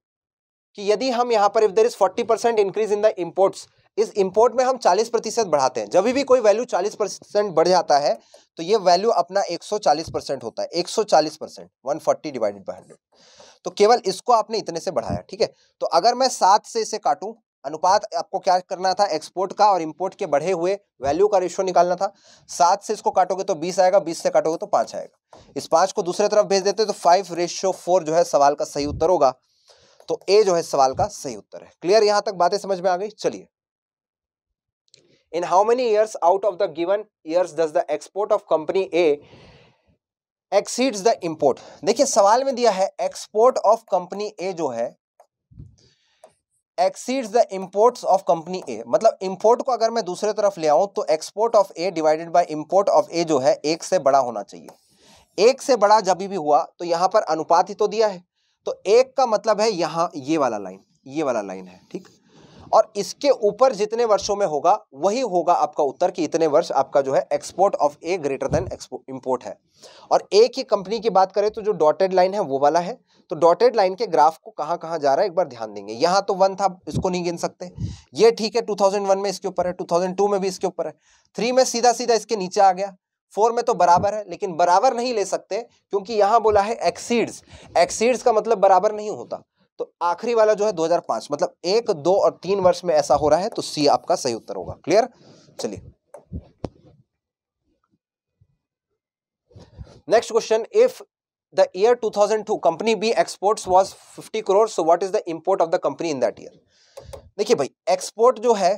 कि यदि हम यहाँ पर if there is forty increase in the imports इस इम्पोर्ट में हम 40 प्रतिशत बढ़ाते हैं जब भी कोई वैल्यू 40 परसेंट बढ़ जाता है तो ये वैल्यू अपना 140 परसेंट होता है 140 percent one divided by hundred तो केवल इसको आपने इतने से बढ़ाया ठीक है तो अगर मैं सात से इसे काटूँ अनुपात आपको क्या करना था एक्सपोर्ट का और इम्पोर्ट के बढ़े हुए वैल्यू का रेशियो निकालना था सात से इसको काटोगे तो बीस आएगा बीस से काटोगे तो पाँच आएगा इस पाँच को दूसरे तरफ भेज देते तो फाइव रेशियो फोर जो है सवाल का सही उत्तर होगा तो ए जो है सवाल का सही उत्तर है क्लियर यहाँ तक बातें समझ में आ गई चलिए in how many years out of the given years does the export of company A exceeds the import देखिए सवाल में दिया है export of company A जो है exceeds the imports of company A मतलब import को अगर मैं दूसरे तरफ ले आऊं तो export of A divided by import of A जो है एक से बड़ा होना चाहिए एक से बड़ा जब भी हुआ तो यहाँ पर अनुपात ही तो दिया है तो एक का मतलब है यहाँ ये वाला लाइन ये वाला लाइन है ठीक और इसके ऊपर जितने वर्षों में होगा वही होगा आपका उत्तर कि इतने वर्ष आपका जो है export of A greater than import है और ए की कंपनी की बात करें तो जो डॉटेड लाइन है वो वाला है तो डॉटेड लाइन के ग्राफ को कहां कहां जा रहा है एक बार ध्यान देंगे यहां तो वन था इसको नहीं गिन सकते ये ठीक है टू में इसके ऊपर है टू में भी इसके ऊपर है थ्री में सीधा सीधा इसके नीचे आ गया फोर में तो बराबर है लेकिन बराबर नहीं ले सकते क्योंकि यहां बोला है एक्सीड्स एक्सीड्स का मतलब बराबर नहीं होता तो आखिरी वाला जो है 2005 मतलब एक दो और तीन वर्ष में ऐसा हो रहा है तो सी आपका सही उत्तर होगा क्लियर चलिए next question if the year 2002 company B exports was 50 crore so what is the import of the company in that year देखिए भाई एक्सपोर्ट जो है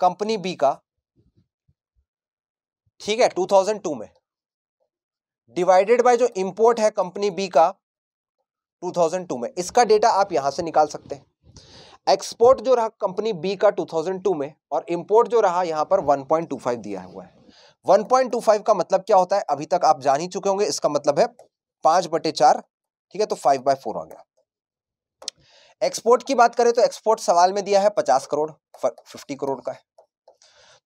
कंपनी बी का ठीक है 2002 में डिवाइडेड बाय जो इंपोर्ट है कंपनी बी का 2002 में इसका डेटा आप यहां से निकाल सकते हैं एक्सपोर्ट जो रहा कंपनी बी का 2002 में और इंपोर्ट जो रहा यहां पर 1.25 दिया हुआ है 1.25 का मतलब क्या होता है अभी तक आप जान ही चुके होंगे इसका मतलब है पांच बटे चार ठीक है तो फाइव बाय फोर आ गया एक्सपोर्ट की बात करें तो एक्सपोर्ट सवाल में दिया है पचास करोड़ फिफ्टी करोड़ का है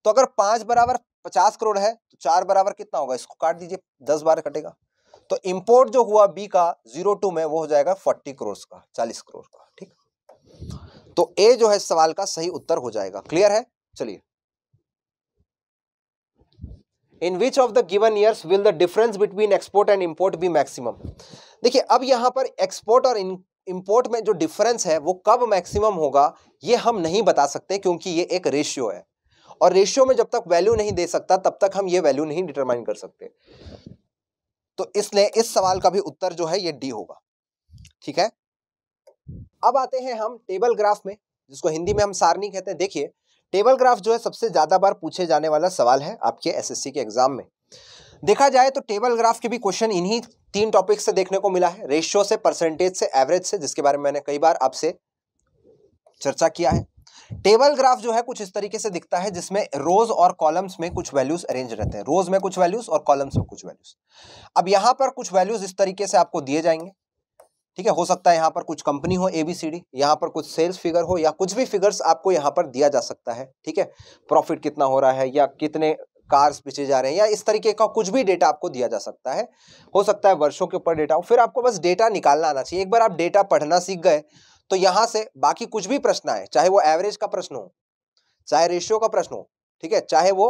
तो अगर पांच बराबर पचास करोड़ है तो चार बराबर कितना होगा इसको काट दीजिए दस बार कटेगा तो इंपोर्ट जो हुआ बी का जीरो टू में वो हो जाएगा फोर्टी करोड़ का चालीस करोड़ का ठीक तो ए जो है सवाल का सही उत्तर हो जाएगा क्लियर है चलिए in which of the given years will the difference between export and import be maximum देखिए अब यहाँ पर एक्सपोर्ट और इम्पोर्ट में जो डिफरेंस है वो कब मैक्सिमम होगा ये हम नहीं बता सकते क्योंकि ये एक रेशियो है और रेशियो में जब तक वैल्यू नहीं दे सकता तब तक हम ये वैल्यू नहीं डिटरमाइन कर सकते तो इसलिए इस सवाल का भी उत्तर जो है ये डी होगा ठीक है अब आते हैं हम टेबल ग्राफ में जिसको हिंदी में हम सारणी कहते हैं देखिए टेबल ग्राफ जो है सबसे ज़्यादा बार पूछे जाने वाला सवाल है आपके एसएससी के एग्जाम में देखा जाए तो टेबल ग्राफ के भी क्वेश्चन इन्हीं तीन टॉपिक से देखने को मिला है रेशियो से परसेंटेज से एवरेज से जिसके बारे में मैंने कई बार आपसे चर्चा किया है टेबल ग्राफ जो है कुछ इस तरीके से दिखता है जिसमें रोज और कॉलम्स में कुछ वैल्यूज अरेंज रहते हैं रोज में कुछ वैल्यूज और कॉलम्स में कुछ वैल्यूज अब यहां पर कुछ वैल्यूज इस तरीके से आपको दिए जाएंगे ठीक है हो सकता है यहां पर कुछ कंपनी हो एबीसीडी यहां पर कुछ सेल्स फिगर हो या कुछ भी फिगर्स आपको यहां पर दिया जा सकता है ठीक है प्रॉफिट कितना हो रहा है या कितने कार्स बेचे जा रहे हैं या इस तरीके का कुछ भी डेटा आपको दिया जा सकता है हो सकता है वर्षों के ऊपर डेटा हो फिर आपको बस डेटा निकालना आना चाहिए एक बार आप डेटा पढ़ना सीख गए तो यहां से बाकी कुछ भी प्रश्न आए चाहे वो एवरेज का प्रश्न हो चाहे रेशियो का प्रश्न हो ठीक है चाहे वो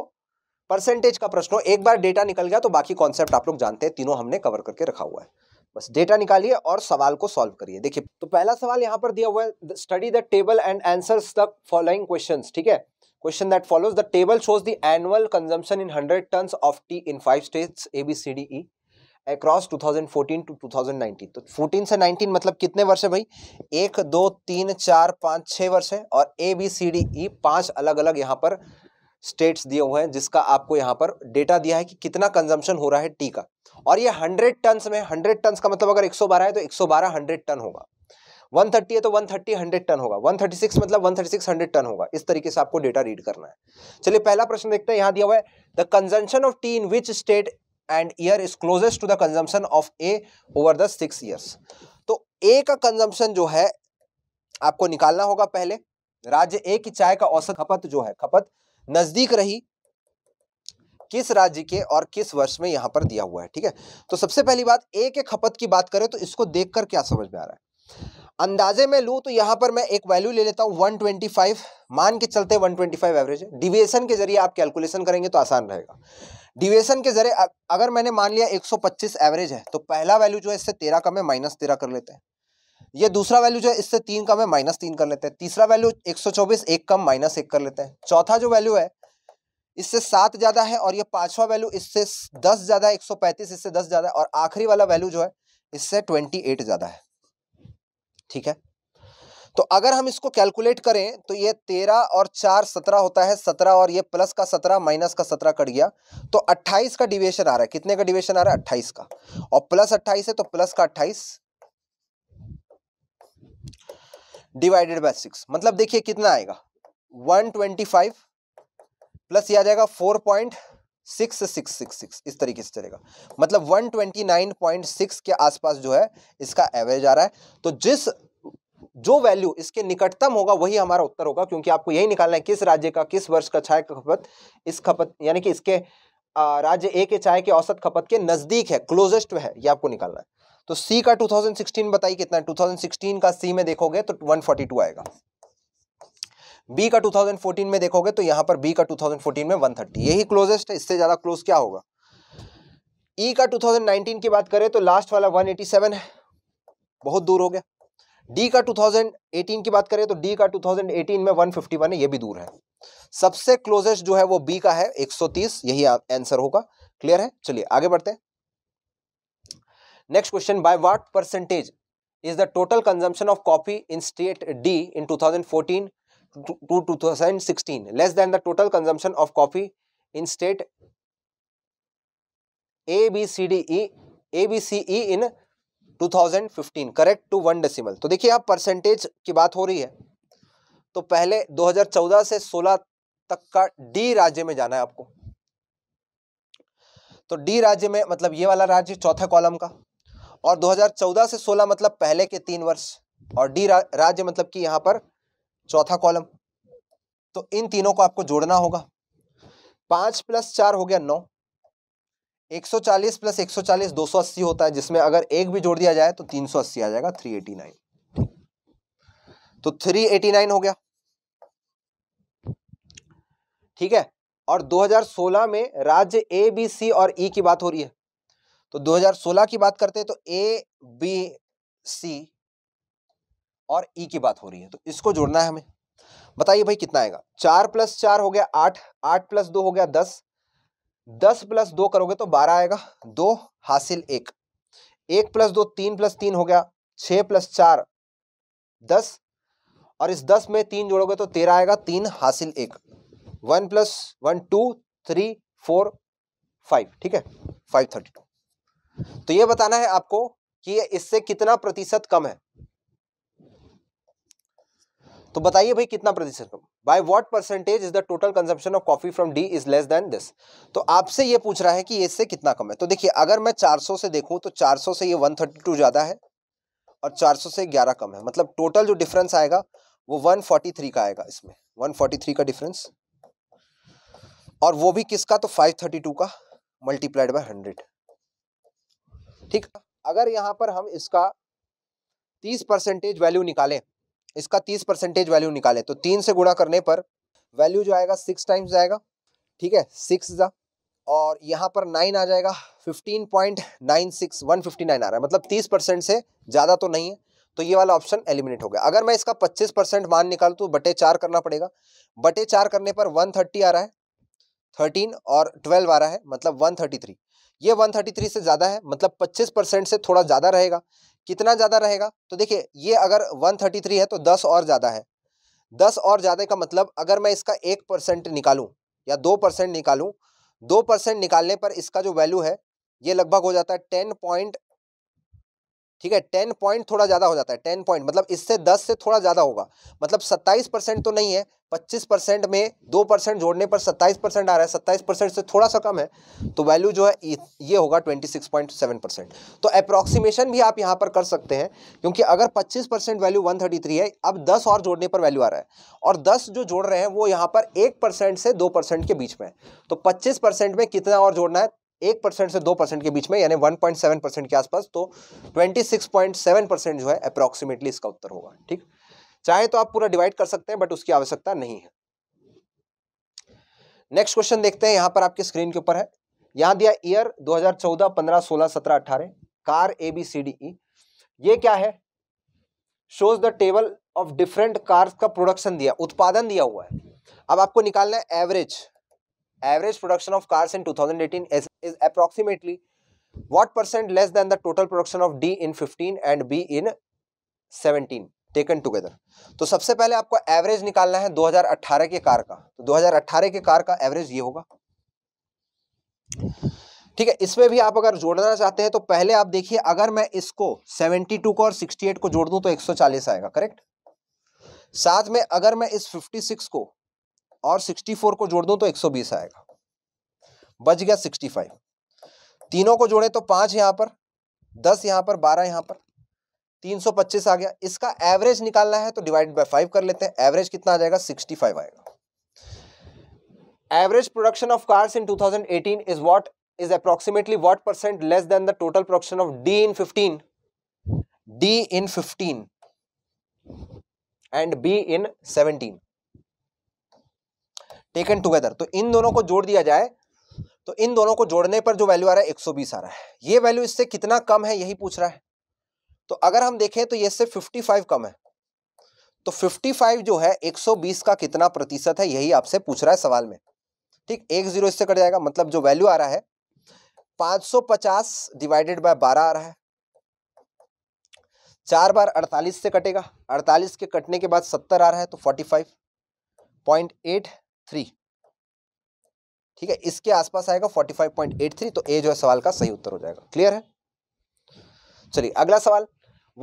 परसेंटेज का प्रश्न हो एक बार डेटा निकल गया तो बाकी कॉन्सेप्ट आप लोग जानते हैं तीनों हमने कवर करके रखा हुआ है बस डेटा निकालिए और सवाल को सॉल्व करिए देखिए तो पहला सवाल यहाँ पर दिया हुआ है study the table and answer the following question ठीक है question that follows the table shows the annual consumption in hundred tonne of tea in five states A B C D E across 2014 to 2019 तो 14 से 19 मतलब कितने वर्ष है भाई एक दो तीन चार पाँच छः वर्ष है और ए बी सी डी ई पाँच अलग अलग यहाँ पर स्टेट्स दिए हुए हैं जिसका आपको यहाँ पर डेटा दिया है कि कितना कंजम्पशन हो रहा है टी का और ये 100 टन्स में 100 टन का मतलब अगर 112 है तो 112 100 टन होगा 130 है तो 130 हंड्रेड टन होगा 136 मतलब 136 100 टन होगा इस तरीके से आपको डेटा रीड करना है चलिए पहला प्रश्न देखते हैं यहाँ दिया हुआ है the consumption of tea in which state and year is closest to the consumption of A over the six years तो ए का कंजम्पन जो है आपको निकालना होगा पहले राज्य ए की चाय का औसत खपत जो है खपत नजदीक रही किस राज्य के और किस वर्ष में यहां पर दिया हुआ है ठीक है तो सबसे पहली बात ए के खपत की बात करें तो इसको देख कर क्या समझ में आ रहा है अंदाजे में लू तो यहां पर मैं एक वैल्यू ले लेता हूं 125 मान के चलते 125 एवरेज है डिविएशन के जरिए आप कैलकुलेशन करेंगे तो आसान रहेगा डिवेशन के जरिए अगर मैंने मान लिया 125 एवरेज है तो पहला वैल्यू जो है इससे तेरह कम है माइनस तेरह कर लेते हैं ये दूसरा वैल्यू जो है इससे तीन कम है माइनस तीन कर लेते हैं तीसरा वैल्यू 124 एक कम माइनस एक कर लेते हैं चौथा जो वैल्यू है इससे सात ज़्यादा है और ये पांचवा वैल्यू इससे दस ज़्यादा है पैंतीस इससे दस ज़्यादा है और आखिरी वाला वैल्यू जो है इससे एट ज़्यादा है ठीक है तो अगर हम इसको कैलकुलेट करें तो ये तेरह और चार सत्रह होता है सत्रह और ये प्लस का सत्रह माइनस का सत्रह कट गया तो अट्ठाईस का डिवेशन आ रहा है कितने का डिवेशन आ रहा है अट्ठाईस का और प्लस अट्ठाईस है तो प्लस का अट्ठाईस डिवाइडेड बाय सिक्स मतलब देखिए कितना आएगा वन ट्वेंटी फाइव प्लस ये आ जाएगा four point six six six six इस तरीके से चलेगा मतलब one twenty nine point six के आसपास जो है इसका एवरेज आ रहा है तो जिस जो वैल्यू इसके निकटतम होगा वही हमारा उत्तर होगा क्योंकि आपको यही निकालना है किस राज्य का किस वर्ष का चाय का खपत इस खपत यानी कि इसके राज्य ए के चाय के औसत खपत के नज़दीक है क्लोजेस्ट है ये आपको निकालना है तो सी का 2016 बताइए कितना है 2016 का सी में देखोगे तो 142 आएगा बी का 2014 में देखोगे तो यहाँ पर बी का 2014 में 130 यही क्लोजेस्ट है इससे ज़्यादा क्लोज क्या होगा ई e का 2019 की बात करें तो लास्ट वाला 187 है बहुत दूर हो गया डी का 2018 की बात करें तो डी का 2018 में 151 है ये भी दूर है सबसे क्लोजेस्ट जो है वो बी का है 130 यही आंसर होगा क्लियर है चलिए आगे बढ़ते हैं next question by what percentage is the total consumption of coffee in state D in 2014 to 2016 less than the total consumption of coffee in state A B C D E A B C E in 2015 correct to one decimal तो देखिए आप परसेंटेज की बात हो रही है तो पहले 2014 से 16 तक का डी राज्य में जाना है आपको तो डी राज्य में मतलब ये वाला राज्य चौथा कॉलम का और 2014 से 16 मतलब पहले के तीन वर्ष और डी रा, राज्य मतलब कि यहां पर चौथा कॉलम तो इन तीनों को आपको जोड़ना होगा पांच प्लस चार हो गया नौ 140 प्लस 140 280 होता है जिसमें अगर एक भी जोड़ दिया जाए तो 380 आ जाएगा 389 तो 389 हो गया ठीक है और 2016 में राज्य ए बी सी और ई e की बात हो रही है तो 2016 की बात करते हैं तो ए बी सी और ई e की बात हो रही है तो इसको जोड़ना है हमें बताइए भाई कितना आएगा चार प्लस चार हो गया आठ आठ प्लस दो हो गया दस दस प्लस दो करोगे तो बारह आएगा दो हासिल एक एक प्लस दो तीन प्लस तीन हो गया छः प्लस चार दस और इस दस में तीन जोड़ोगे तो तेरह आएगा तीन हासिल एक one plus one two three four five ठीक है फाइव थर्टी टू तो ये बताना है आपको कि इससे कितना प्रतिशत कम है तो बताइए भाई कितना प्रतिशत कम by what percentage is the total consumption of coffee from D is less than this तो आपसे ये पूछ रहा है कि इससे कितना कम है तो देखिए अगर मैं 400 से देखूं तो 400 से ये 132 ज़्यादा है और 400 से 11 कम है मतलब टोटल जो डिफरेंस आएगा वो 143 का आएगा इसमें 143 का डिफरेंस और वो भी किसका तो 532 का मल्टीप्लाइड बाय 100 ठीक अगर यहां पर हम इसका 30 परसेंटेज वैल्यू निकालें इसका तीस परसेंटेज वैल्यू निकाले तो तीन से गुणा करने पर वैल्यू जो आएगा सिक्स टाइम्स आएगा ठीक है सिक्स जा और यहाँ पर नाइन आ जाएगा fifteen point nine six one fifty nine आ रहा है मतलब तीस परसेंट से ज़्यादा तो नहीं है तो ये वाला ऑप्शन एलिमिनेट हो गया अगर मैं इसका पच्चीस परसेंट मान निकालूँ तो बटे चार करना पड़ेगा बटे चार करने पर वन थर्टी आ रहा है थर्टीन और ट्वेल्व आ रहा है मतलब वन थर्टी थ्री ये वन थर्टी थ्री से ज़्यादा है मतलब पच्चीस परसेंट से थोड़ा ज़्यादा रहेगा कितना ज़्यादा रहेगा तो देखिए ये अगर 133 है तो 10 और ज़्यादा है 10 और ज़्यादा का मतलब अगर मैं इसका एक परसेंट निकालूँ या दो परसेंट निकालूँ दो परसेंट निकालने पर इसका जो वैल्यू है ये लगभग हो जाता है टेन पॉइंट ठीक है टेन पॉइंट थोड़ा ज़्यादा हो जाता है टेन पॉइंट मतलब इससे दस से थोड़ा ज़्यादा होगा मतलब सत्ताईस परसेंट तो नहीं है पच्चीस परसेंट में दो परसेंट जोड़ने पर सत्ताईस परसेंट आ रहा है सत्ताईस परसेंट से थोड़ा सा कम है तो वैल्यू जो है ये होगा twenty six point seven percent तो अप्रॉक्सीमेशन भी आप यहाँ पर कर सकते हैं क्योंकि अगर पच्चीस percent value one thirty three है अब दस और जोड़ने पर वैल्यू आ रहा है और दस जो जोड़ रहे हैं वो यहाँ पर एक परसेंट से दो परसेंट के बीच में तो पच्चीस परसेंट में कितना और जोड़ना है एक परसेंट से दो परसेंट के बीच में यानी वन पॉइंट सेवन परसेंट के आसपास तो twenty six point seven percent जो है अप्रोक्सीमेटली इसका उत्तर होगा ठीक चाहे तो आप पूरा डिवाइड कर सकते हैं बट उसकी आवश्यकता नहीं है नेक्स्ट क्वेश्चन देखते हैं यहां पर आपके स्क्रीन के ऊपर है यहां दिया ईयर दो हजार चौदह पंद्रह सोलह सत्रह 18 car A B C D E ये क्या है shows the table of different cars का प्रोडक्शन दिया उत्पादन दिया हुआ है अब आपको निकालना है average average production of cars in 2018 is, is approximately what percent less than the total production of D in 15 and B in 17 taken together तो सबसे पहले आपको एवरेज निकालना है 2018 के कार का तो 2018 के कार का एवरेज ये होगा ठीक है इसमें भी आप अगर जोड़ना चाहते हैं तो पहले आप देखिए अगर मैं इसको 72 को और 68 को जोड़ दूं तो 140 आएगा करेक्ट साथ में अगर मैं इस 56 को और 64 को जोड़ दूं तो 120 आएगा बच गया 65 तीनों को जोड़े तो पांच यहां पर दस यहां पर बारह यहां पर 325 आ गया इसका एवरेज निकालना है तो डिवाइड बाय फाइव कर लेते हैं एवरेज कितना आ जाएगा 65 आएगा average production of cars in 2018 is what is approximately what percent less than the total production of D in fifteen D in fifteen and B in seventeen taken together तो इन दोनों को जोड़ दिया जाए तो इन दोनों को जोड़ने पर जो वैल्यू आ रहा है 120 आ रहा है ये वैल्यू इससे कितना कम है यही पूछ रहा है तो अगर हम देखें तो ये इससे 55 कम है तो 55 जो है 120 का कितना प्रतिशत है यही आपसे पूछ रहा है सवाल में ठीक एक जीरो इससे कट जाएगा मतलब जो वैल्यू आ रहा है 550 डिवाइडेड बाय 12 आ रहा है चार बार 48 से कटेगा 48 के कटने के बाद 70 आ रहा है तो 45.8 थ्री ठीक है इसके आसपास आएगा forty five point eight three तो ए जो है सवाल का सही उत्तर हो जाएगा क्लियर है चलिए अगला सवाल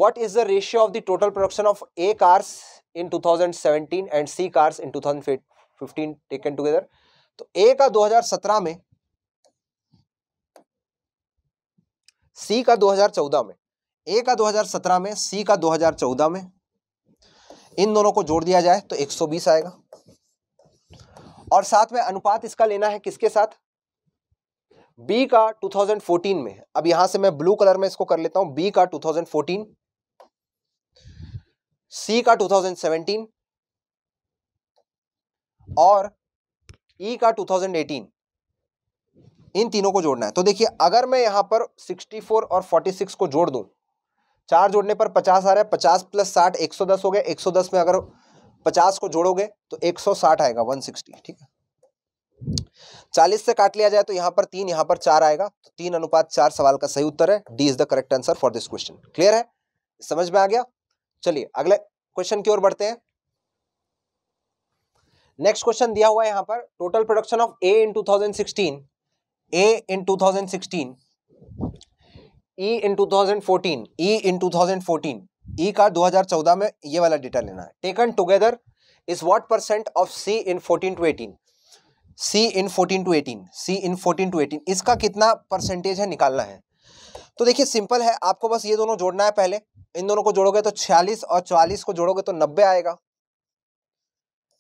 what is the ratio of the total production of A cars in 2017 and C cars in 2015 taken together तो ए का 2017 में सी का 2014 में ए का 2017 में सी का 2014 में इन दोनों को जोड़ दिया जाए तो 120 आएगा और साथ में अनुपात इसका लेना है किसके साथ बी का 2014 में अब यहां से मैं ब्लू कलर में इसको कर लेता हूं बी का 2014 सी का 2017 और ई e का 2018 इन तीनों को जोड़ना है तो देखिए अगर मैं यहां पर 64 और 46 को जोड़ दूं चार जोड़ने पर 50 आ रहा है 50 प्लस साठ 110 हो गया 110 में अगर पचास को जोड़ोगे तो एक सौ साठ आएगा वन सिक्सटी ठीक है चालीस से काट लिया जाए तो यहां पर तीन यहां पर चार आएगा तो तीन अनुपात चार सवाल का सही उत्तर है D is the correct answer for this question clear है समझ में आ गया चलिए अगले क्वेश्चन की ओर बढ़ते हैं नेक्स्ट क्वेश्चन दिया हुआ है यहां पर total production of A in 2016 A in 2016 E e in 2014 E e in 2014 E का 2014 में ये वाला डेटा लेना है taken together is what percent of C in 14 to 18 C in 14 to 18 C in 14 to 18 इसका कितना परसेंटेज है निकालना है तो देखिए सिंपल है आपको बस ये दोनों जोड़ना है पहले इन दोनों को जोड़ोगे तो छियालीस और चवालीस को जोड़ोगे तो नब्बे आएगा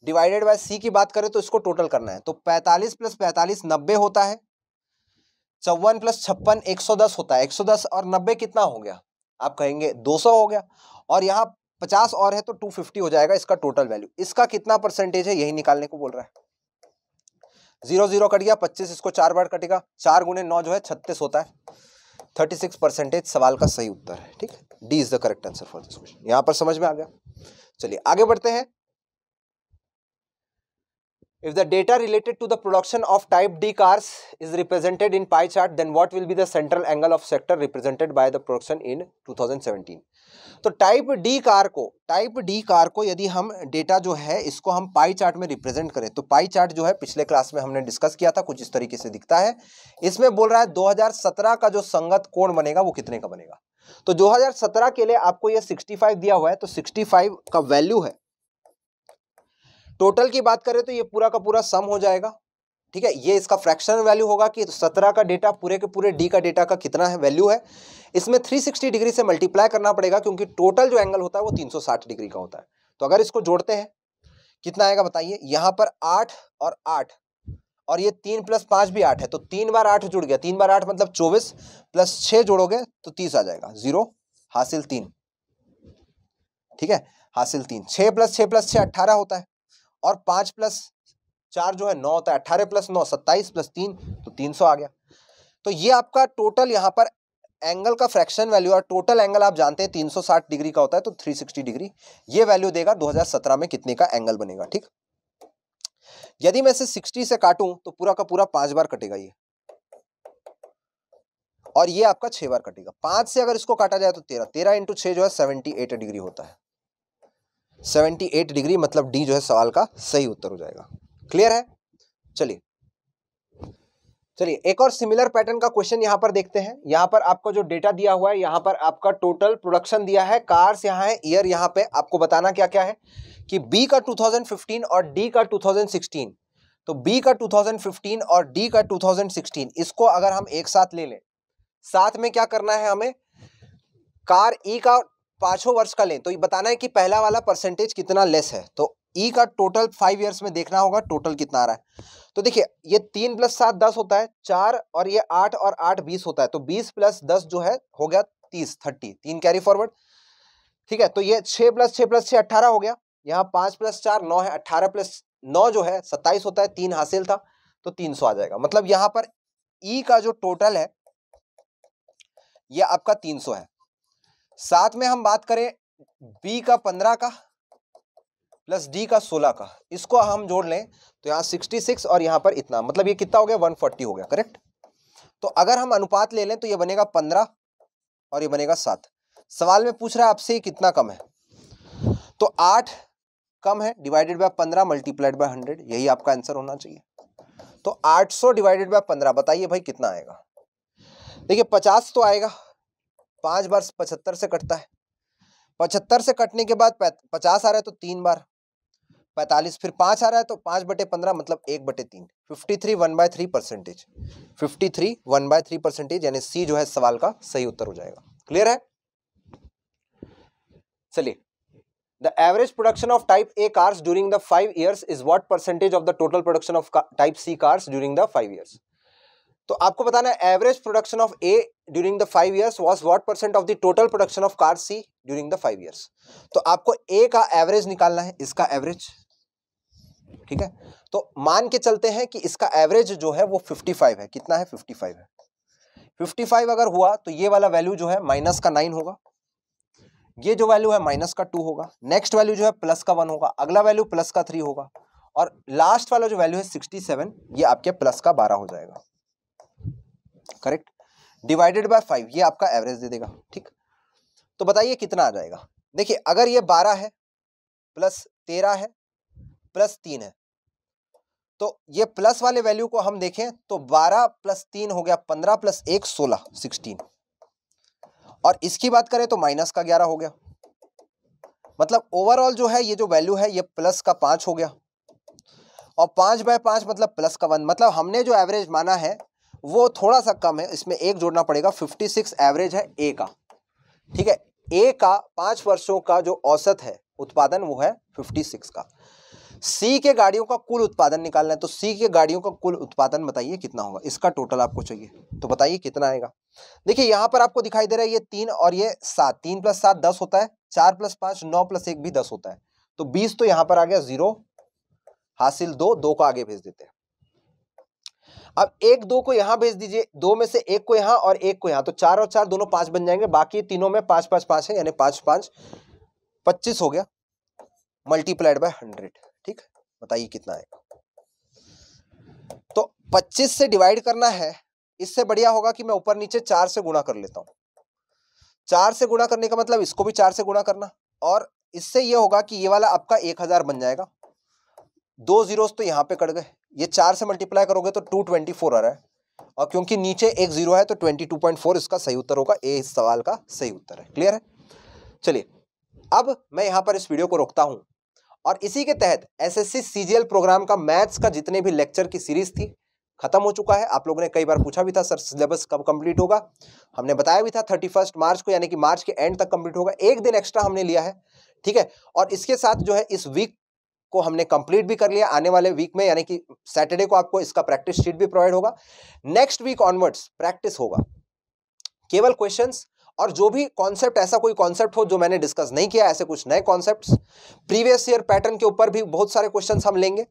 डिवाइडेड बाय सी की बात करें तो इसको टोटल करना है तो पैंतालीस प्लस पैंतालीस नब्बे होता है चौवन प्लस छप्पन एक सौ दस होता है एक सौ दस और नब्बे कितना हो गया आप कहेंगे 200 हो गया और यहाँ 50 और है तो 250 हो जाएगा इसका टोटल वैल्यू इसका कितना परसेंटेज है यही निकालने को बोल रहा है जीरो जीरो कट गया पच्चीस इसको चार बार कटेगा चार गुणे नौ जो है छत्तीस होता है थर्टी सिक्स परसेंटेज सवाल का सही उत्तर है ठीक है D is the correct answer for this question यहाँ पर समझ में आ गया चलिए आगे बढ़ते हैं If the data related to the production of type D cars is represented in pie chart, then what will be the central angle of sector represented by the production in 2017? तो टाइप डी कार को टाइप डी कार को यदि हम डेटा जो है इसको हम पाई चार्ट में रिप्रेजेंट करें तो पाई चार्ट जो है पिछले क्लास में हमने डिस्कस किया था कुछ इस तरीके से दिखता है इसमें बोल रहा है 2017 का जो संगत कोण बनेगा वो कितने का बनेगा तो 2017 के लिए आपको ये 65 दिया हुआ है तो 65 का वैल्यू है टोटल की बात करें तो ये पूरा का पूरा सम हो जाएगा ठीक है ये इसका फ्रैक्शनल वैल्यू होगा कि सत्रह का डेटा पूरे के पूरे डी का डेटा का कितना है वैल्यू है इसमें 360 डिग्री से मल्टीप्लाई करना पड़ेगा क्योंकि टोटल जो एंगल होता है वो 360 डिग्री का होता है तो अगर इसको जोड़ते हैं कितना आएगा बताइए यहाँ पर आठ और आठ और ये तीन प्लस पाँच भी आठ है तो तीन बार आठ जुड़ गया तीन बार आठ मतलब चौबीस प्लस छः जोड़ोगे तो तीस आ जाएगा जीरो हासिल तीन ठीक है हासिल तीन छः प्लस छः प्लस छः अट्ठारह होता है और पांच प्लस चार जो है नौ होता है अठारह प्लस नौ सत्ताईस प्लस तीन तो तीन सौ आ गया तो ये आपका टोटल यहाँ पर एंगल का फ्रैक्शन वैल्यू और टोटल एंगल आप जानते हैं तीन सौ साठ डिग्री का होता है तो थ्री सिक्सटी डिग्री ये वैल्यू देगा दो हजार सत्रह में कितने का एंगल बनेगा ठीक यदि मैं इसे सिक्सटी से काटूं तो पूरा का पूरा पांच बार कटेगा ये और ये आपका छह बार कटेगा पांच से अगर इसको काटा जाए तो तेरह तेरह इंटू छह जो है सेवेंटी एट डिग्री होता है सेवेंटी एट डिग्री मतलब डी जो है सवाल का सही उत्तर हो जाएगा क्लियर है चलिए चलिए एक और सिमिलर पैटर्न का क्वेश्चन यहां पर देखते हैं यहां पर आपका जो डेटा दिया हुआ है यहां पर आपका टोटल प्रोडक्शन दिया है कार्स यहां है ईयर यहां पे आपको बताना क्या क्या है कि बी का 2015 और डी का 2016 तो बी का 2015 और डी का 2016 इसको अगर हम एक साथ ले लें साथ में क्या करना है हमें कार ई e का पाँचों वर्ष का लें तो ये बताना है कि पहला वाला परसेंटेज कितना लेस है तो ई e का टोटल फाइव ईयर्स में देखना होगा टोटल कितना आ रहा है तो देखिए ये तीन प्लस सात दस होता है चार और ये आठ और आठ बीस होता है तो बीस प्लस दस जो है हो गया तीस थर्टी तीन कैरी फॉरवर्ड ठीक है तो ये छः प्लस छः प्लस छः अट्ठारह हो गया यहाँ पाँच प्लस चार नौ है अट्ठारह प्लस नौ जो है सत्ताईस होता है तीन हासिल था तो तीन सौ आ जाएगा मतलब यहाँ पर ई e का जो टोटल है यह आपका तीन सौ है साथ में हम बात करें बी का पंद्रह का प्लस डी का सोलह का इसको हम जोड़ लें तो यहाँ सिक्सटी सिक्स और यहाँ पर इतना मतलब ये कितना हो गया वन फोर्टी हो गया करेक्ट तो अगर हम अनुपात ले लें तो ये बनेगा पंद्रह और ये बनेगा सात सवाल में पूछ रहा है आपसे कितना कम है तो आठ कम है डिवाइडेड बाय पंद्रह मल्टीप्लाइड बाय हंड्रेड यही आपका आंसर होना चाहिए तो आठ सौ डिवाइडेड बाय पंद्रह बताइए भाई कितना आएगा देखिए पचास तो आएगा पांच बार पचहत्तर से कटता है पचहत्तर से कटने के बाद पचास आ रहा है तो तीन बार पैंतालीस फिर पांच आ रहा है तो पांच बटे पंद्रह मतलब एक बटे तीन fifty three one by three percentage fifty three one by three percentage यानी सी जो है सवाल का सही उत्तर हो जाएगा क्लियर है चलिए the average production of type A cars during the five years is what percentage of the total production of type C cars during the five years तो आपको बताना है average production of A during the five years was what percent of the total production of car C during the five years तो आपको ए का एवरेज निकालना है इसका एवरेज ठीक है तो मान के चलते हैं कि इसका एवरेज जो है वो 55 है कितना है 55 है 55 अगर हुआ तो ये वाला वैल्यू जो है माइनस का नाइन होगा ये जो वैल्यू है माइनस का टू होगा नेक्स्ट वैल्यू जो है प्लस का वन होगा अगला वैल्यू प्लस का थ्री होगा और लास्ट वाला जो वैल्यू है सिक्सटी सेवन ये आपके प्लस का बारह हो जाएगा करेक्ट डिवाइडेड बाय फाइव ये आपका एवरेज दे देगा ठीक तो बताइए कितना आ जाएगा देखिए अगर ये बारह है प्लस तेरह है प्लस तीन है तो ये प्लस वाले वैल्यू को हम देखें तो बारह प्लस तीन हो गया पंद्रह प्लस एक सोलह सिक्सटीन और इसकी बात करें तो माइनस का ग्यारह हो गया मतलब ओवरऑल जो है ये जो वैल्यू है ये प्लस का पांच हो गया और पांच बाय पांच मतलब प्लस का वन मतलब हमने जो एवरेज माना है वो थोड़ा सा कम है इसमें एक जोड़ना पड़ेगा 56 एवरेज है ए का ठीक है ए का पांच वर्षों का जो औसत है उत्पादन वो है 56 का सी के गाड़ियों का कुल उत्पादन निकालना है तो सी के गाड़ियों का कुल उत्पादन बताइए कितना होगा इसका टोटल आपको चाहिए तो बताइए कितना आएगा देखिए यहां पर आपको दिखाई दे रहा है ये तीन और ये सात तीन प्लस सात दस होता है चार प्लस पांच नौ प्लस एक भी दस होता है तो बीस तो यहां पर आ गया जीरो हासिल दो दो को आगे भेज देते हैं अब एक दो को यहाँ भेज दीजिए दो में से एक को यहाँ और एक को यहाँ तो चार और चार दोनों पाँच बन जाएंगे बाकी तीनों में पाँच पाँच पाँच है यानी पाँच पाँच पच्चीस हो गया मल्टीप्लाइड बाय हंड्रेड ठीक बताइए कितना है तो पच्चीस से डिवाइड करना है इससे बढ़िया होगा कि मैं ऊपर नीचे चार से गुणा कर लेता हूँ चार से गुणा करने का मतलब इसको भी चार से गुणा करना और इससे यह होगा कि ये वाला आपका एक हजार बन जाएगा दो जीरोस तो यहाँ पे कट गए ये चार से मल्टीप्लाई करोगे तो टू ट्वेंटी फोर आ रहा है और क्योंकि नीचे एक जीरो है तो ट्वेंटी टू पॉइंट फोर इसका सही उत्तर होगा ए इस सवाल का सही उत्तर है क्लियर है चलिए अब मैं यहाँ पर इस वीडियो को रोकता हूँ और इसी के तहत एसएससी सीजीएल प्रोग्राम का मैथ्स का जितने भी लेक्चर की सीरीज थी खत्म हो चुका है आप लोगों ने कई बार पूछा भी था सर सिलेबस कब कंप्लीट होगा हमने बताया भी था थर्टी फर्स्ट मार्च को यानी कि मार्च के एंड तक कंप्लीट होगा एक दिन एक्स्ट्रा हमने लिया है ठीक है और इसके साथ जो है इस वीक को हमने कंप्लीट भी कर लिया आने वाले वीक में यानी कि सैटरडे को आपको इसका प्रैक्टिस शीट भी प्रोवाइड होगा नेक्स्ट वीक ऑनवर्ड्स प्रैक्टिस होगा केवल क्वेश्चंस और जो भी कॉन्सेप्ट ऐसा कोई कॉन्सेप्ट हो जो मैंने डिस्कस नहीं किया ऐसे कुछ नए कॉन्सेप्ट्स प्रीवियस ईयर पैटर्न के ऊपर भी बहुत सारे क्वेश्चन हम लेंगे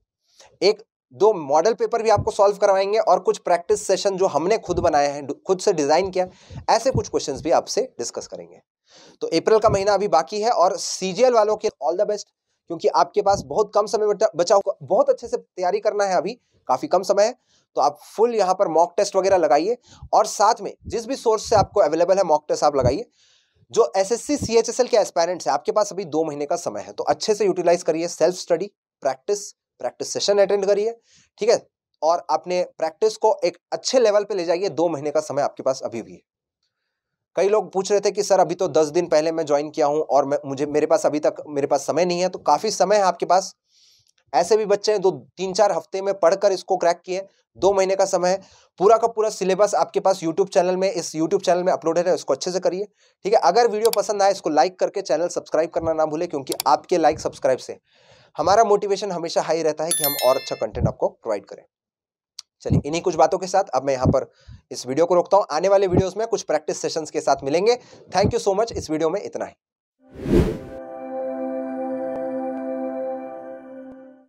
एक दो मॉडल पेपर भी आपको सॉल्व करवाएंगे और कुछ प्रैक्टिस सेशन जो हमने खुद बनाए हैं खुद से डिज़ाइन किया ऐसे कुछ क्वेश्चंस भी आपसे डिस्कस करेंगे तो अप्रैल का महीना अभी बाकी है और सीजीएल वालों के ऑल द बेस्ट क्योंकि आपके पास बहुत कम समय बचा बहुत अच्छे से तैयारी करना है अभी काफ़ी कम समय है तो आप फुल यहाँ पर मॉक टेस्ट वगैरह लगाइए और साथ में जिस भी सोर्स से आपको अवेलेबल है मॉक टेस्ट आप लगाइए जो S S C C H S L के एस्पायरेंट है आपके पास अभी दो महीने का समय है तो अच्छे से यूटिलाइज करिए self study practice practice session attend करिए ठीक है और अपने प्रैक्टिस को एक अच्छे लेवल पे ले जाइए दो महीने का समय आपके पास अभी भी है कई लोग पूछ रहे थे कि सर अभी तो दस दिन पहले मैं ज्वाइन किया हूँ और मैं मुझे मेरे पास अभी तक मेरे पास समय नहीं है तो काफ़ी समय है आपके पास ऐसे भी बच्चे हैं जो तीन चार हफ्ते में पढ़कर इसको क्रैक किए दो महीने का समय है पूरा का पूरा सिलेबस आपके पास यूट्यूब चैनल में इस यूट्यूब चैनल में अपलोड है उसको अच्छे से करिए ठीक है अगर वीडियो पसंद आए इसको लाइक करके चैनल सब्सक्राइब करना ना भूले क्योंकि आपके लाइक सब्सक्राइब से हमारा मोटिवेशन हमेशा हाई रहता है कि हम और अच्छा कंटेंट आपको प्रोवाइड करें चलिए इन्हीं कुछ बातों के साथ अब मैं यहाँ पर इस वीडियो को रोकता हूँ आने वाले वीडियोस में कुछ प्रैक्टिस सेशंस के साथ मिलेंगे थैंक यू सो मच इस वीडियो में इतना ही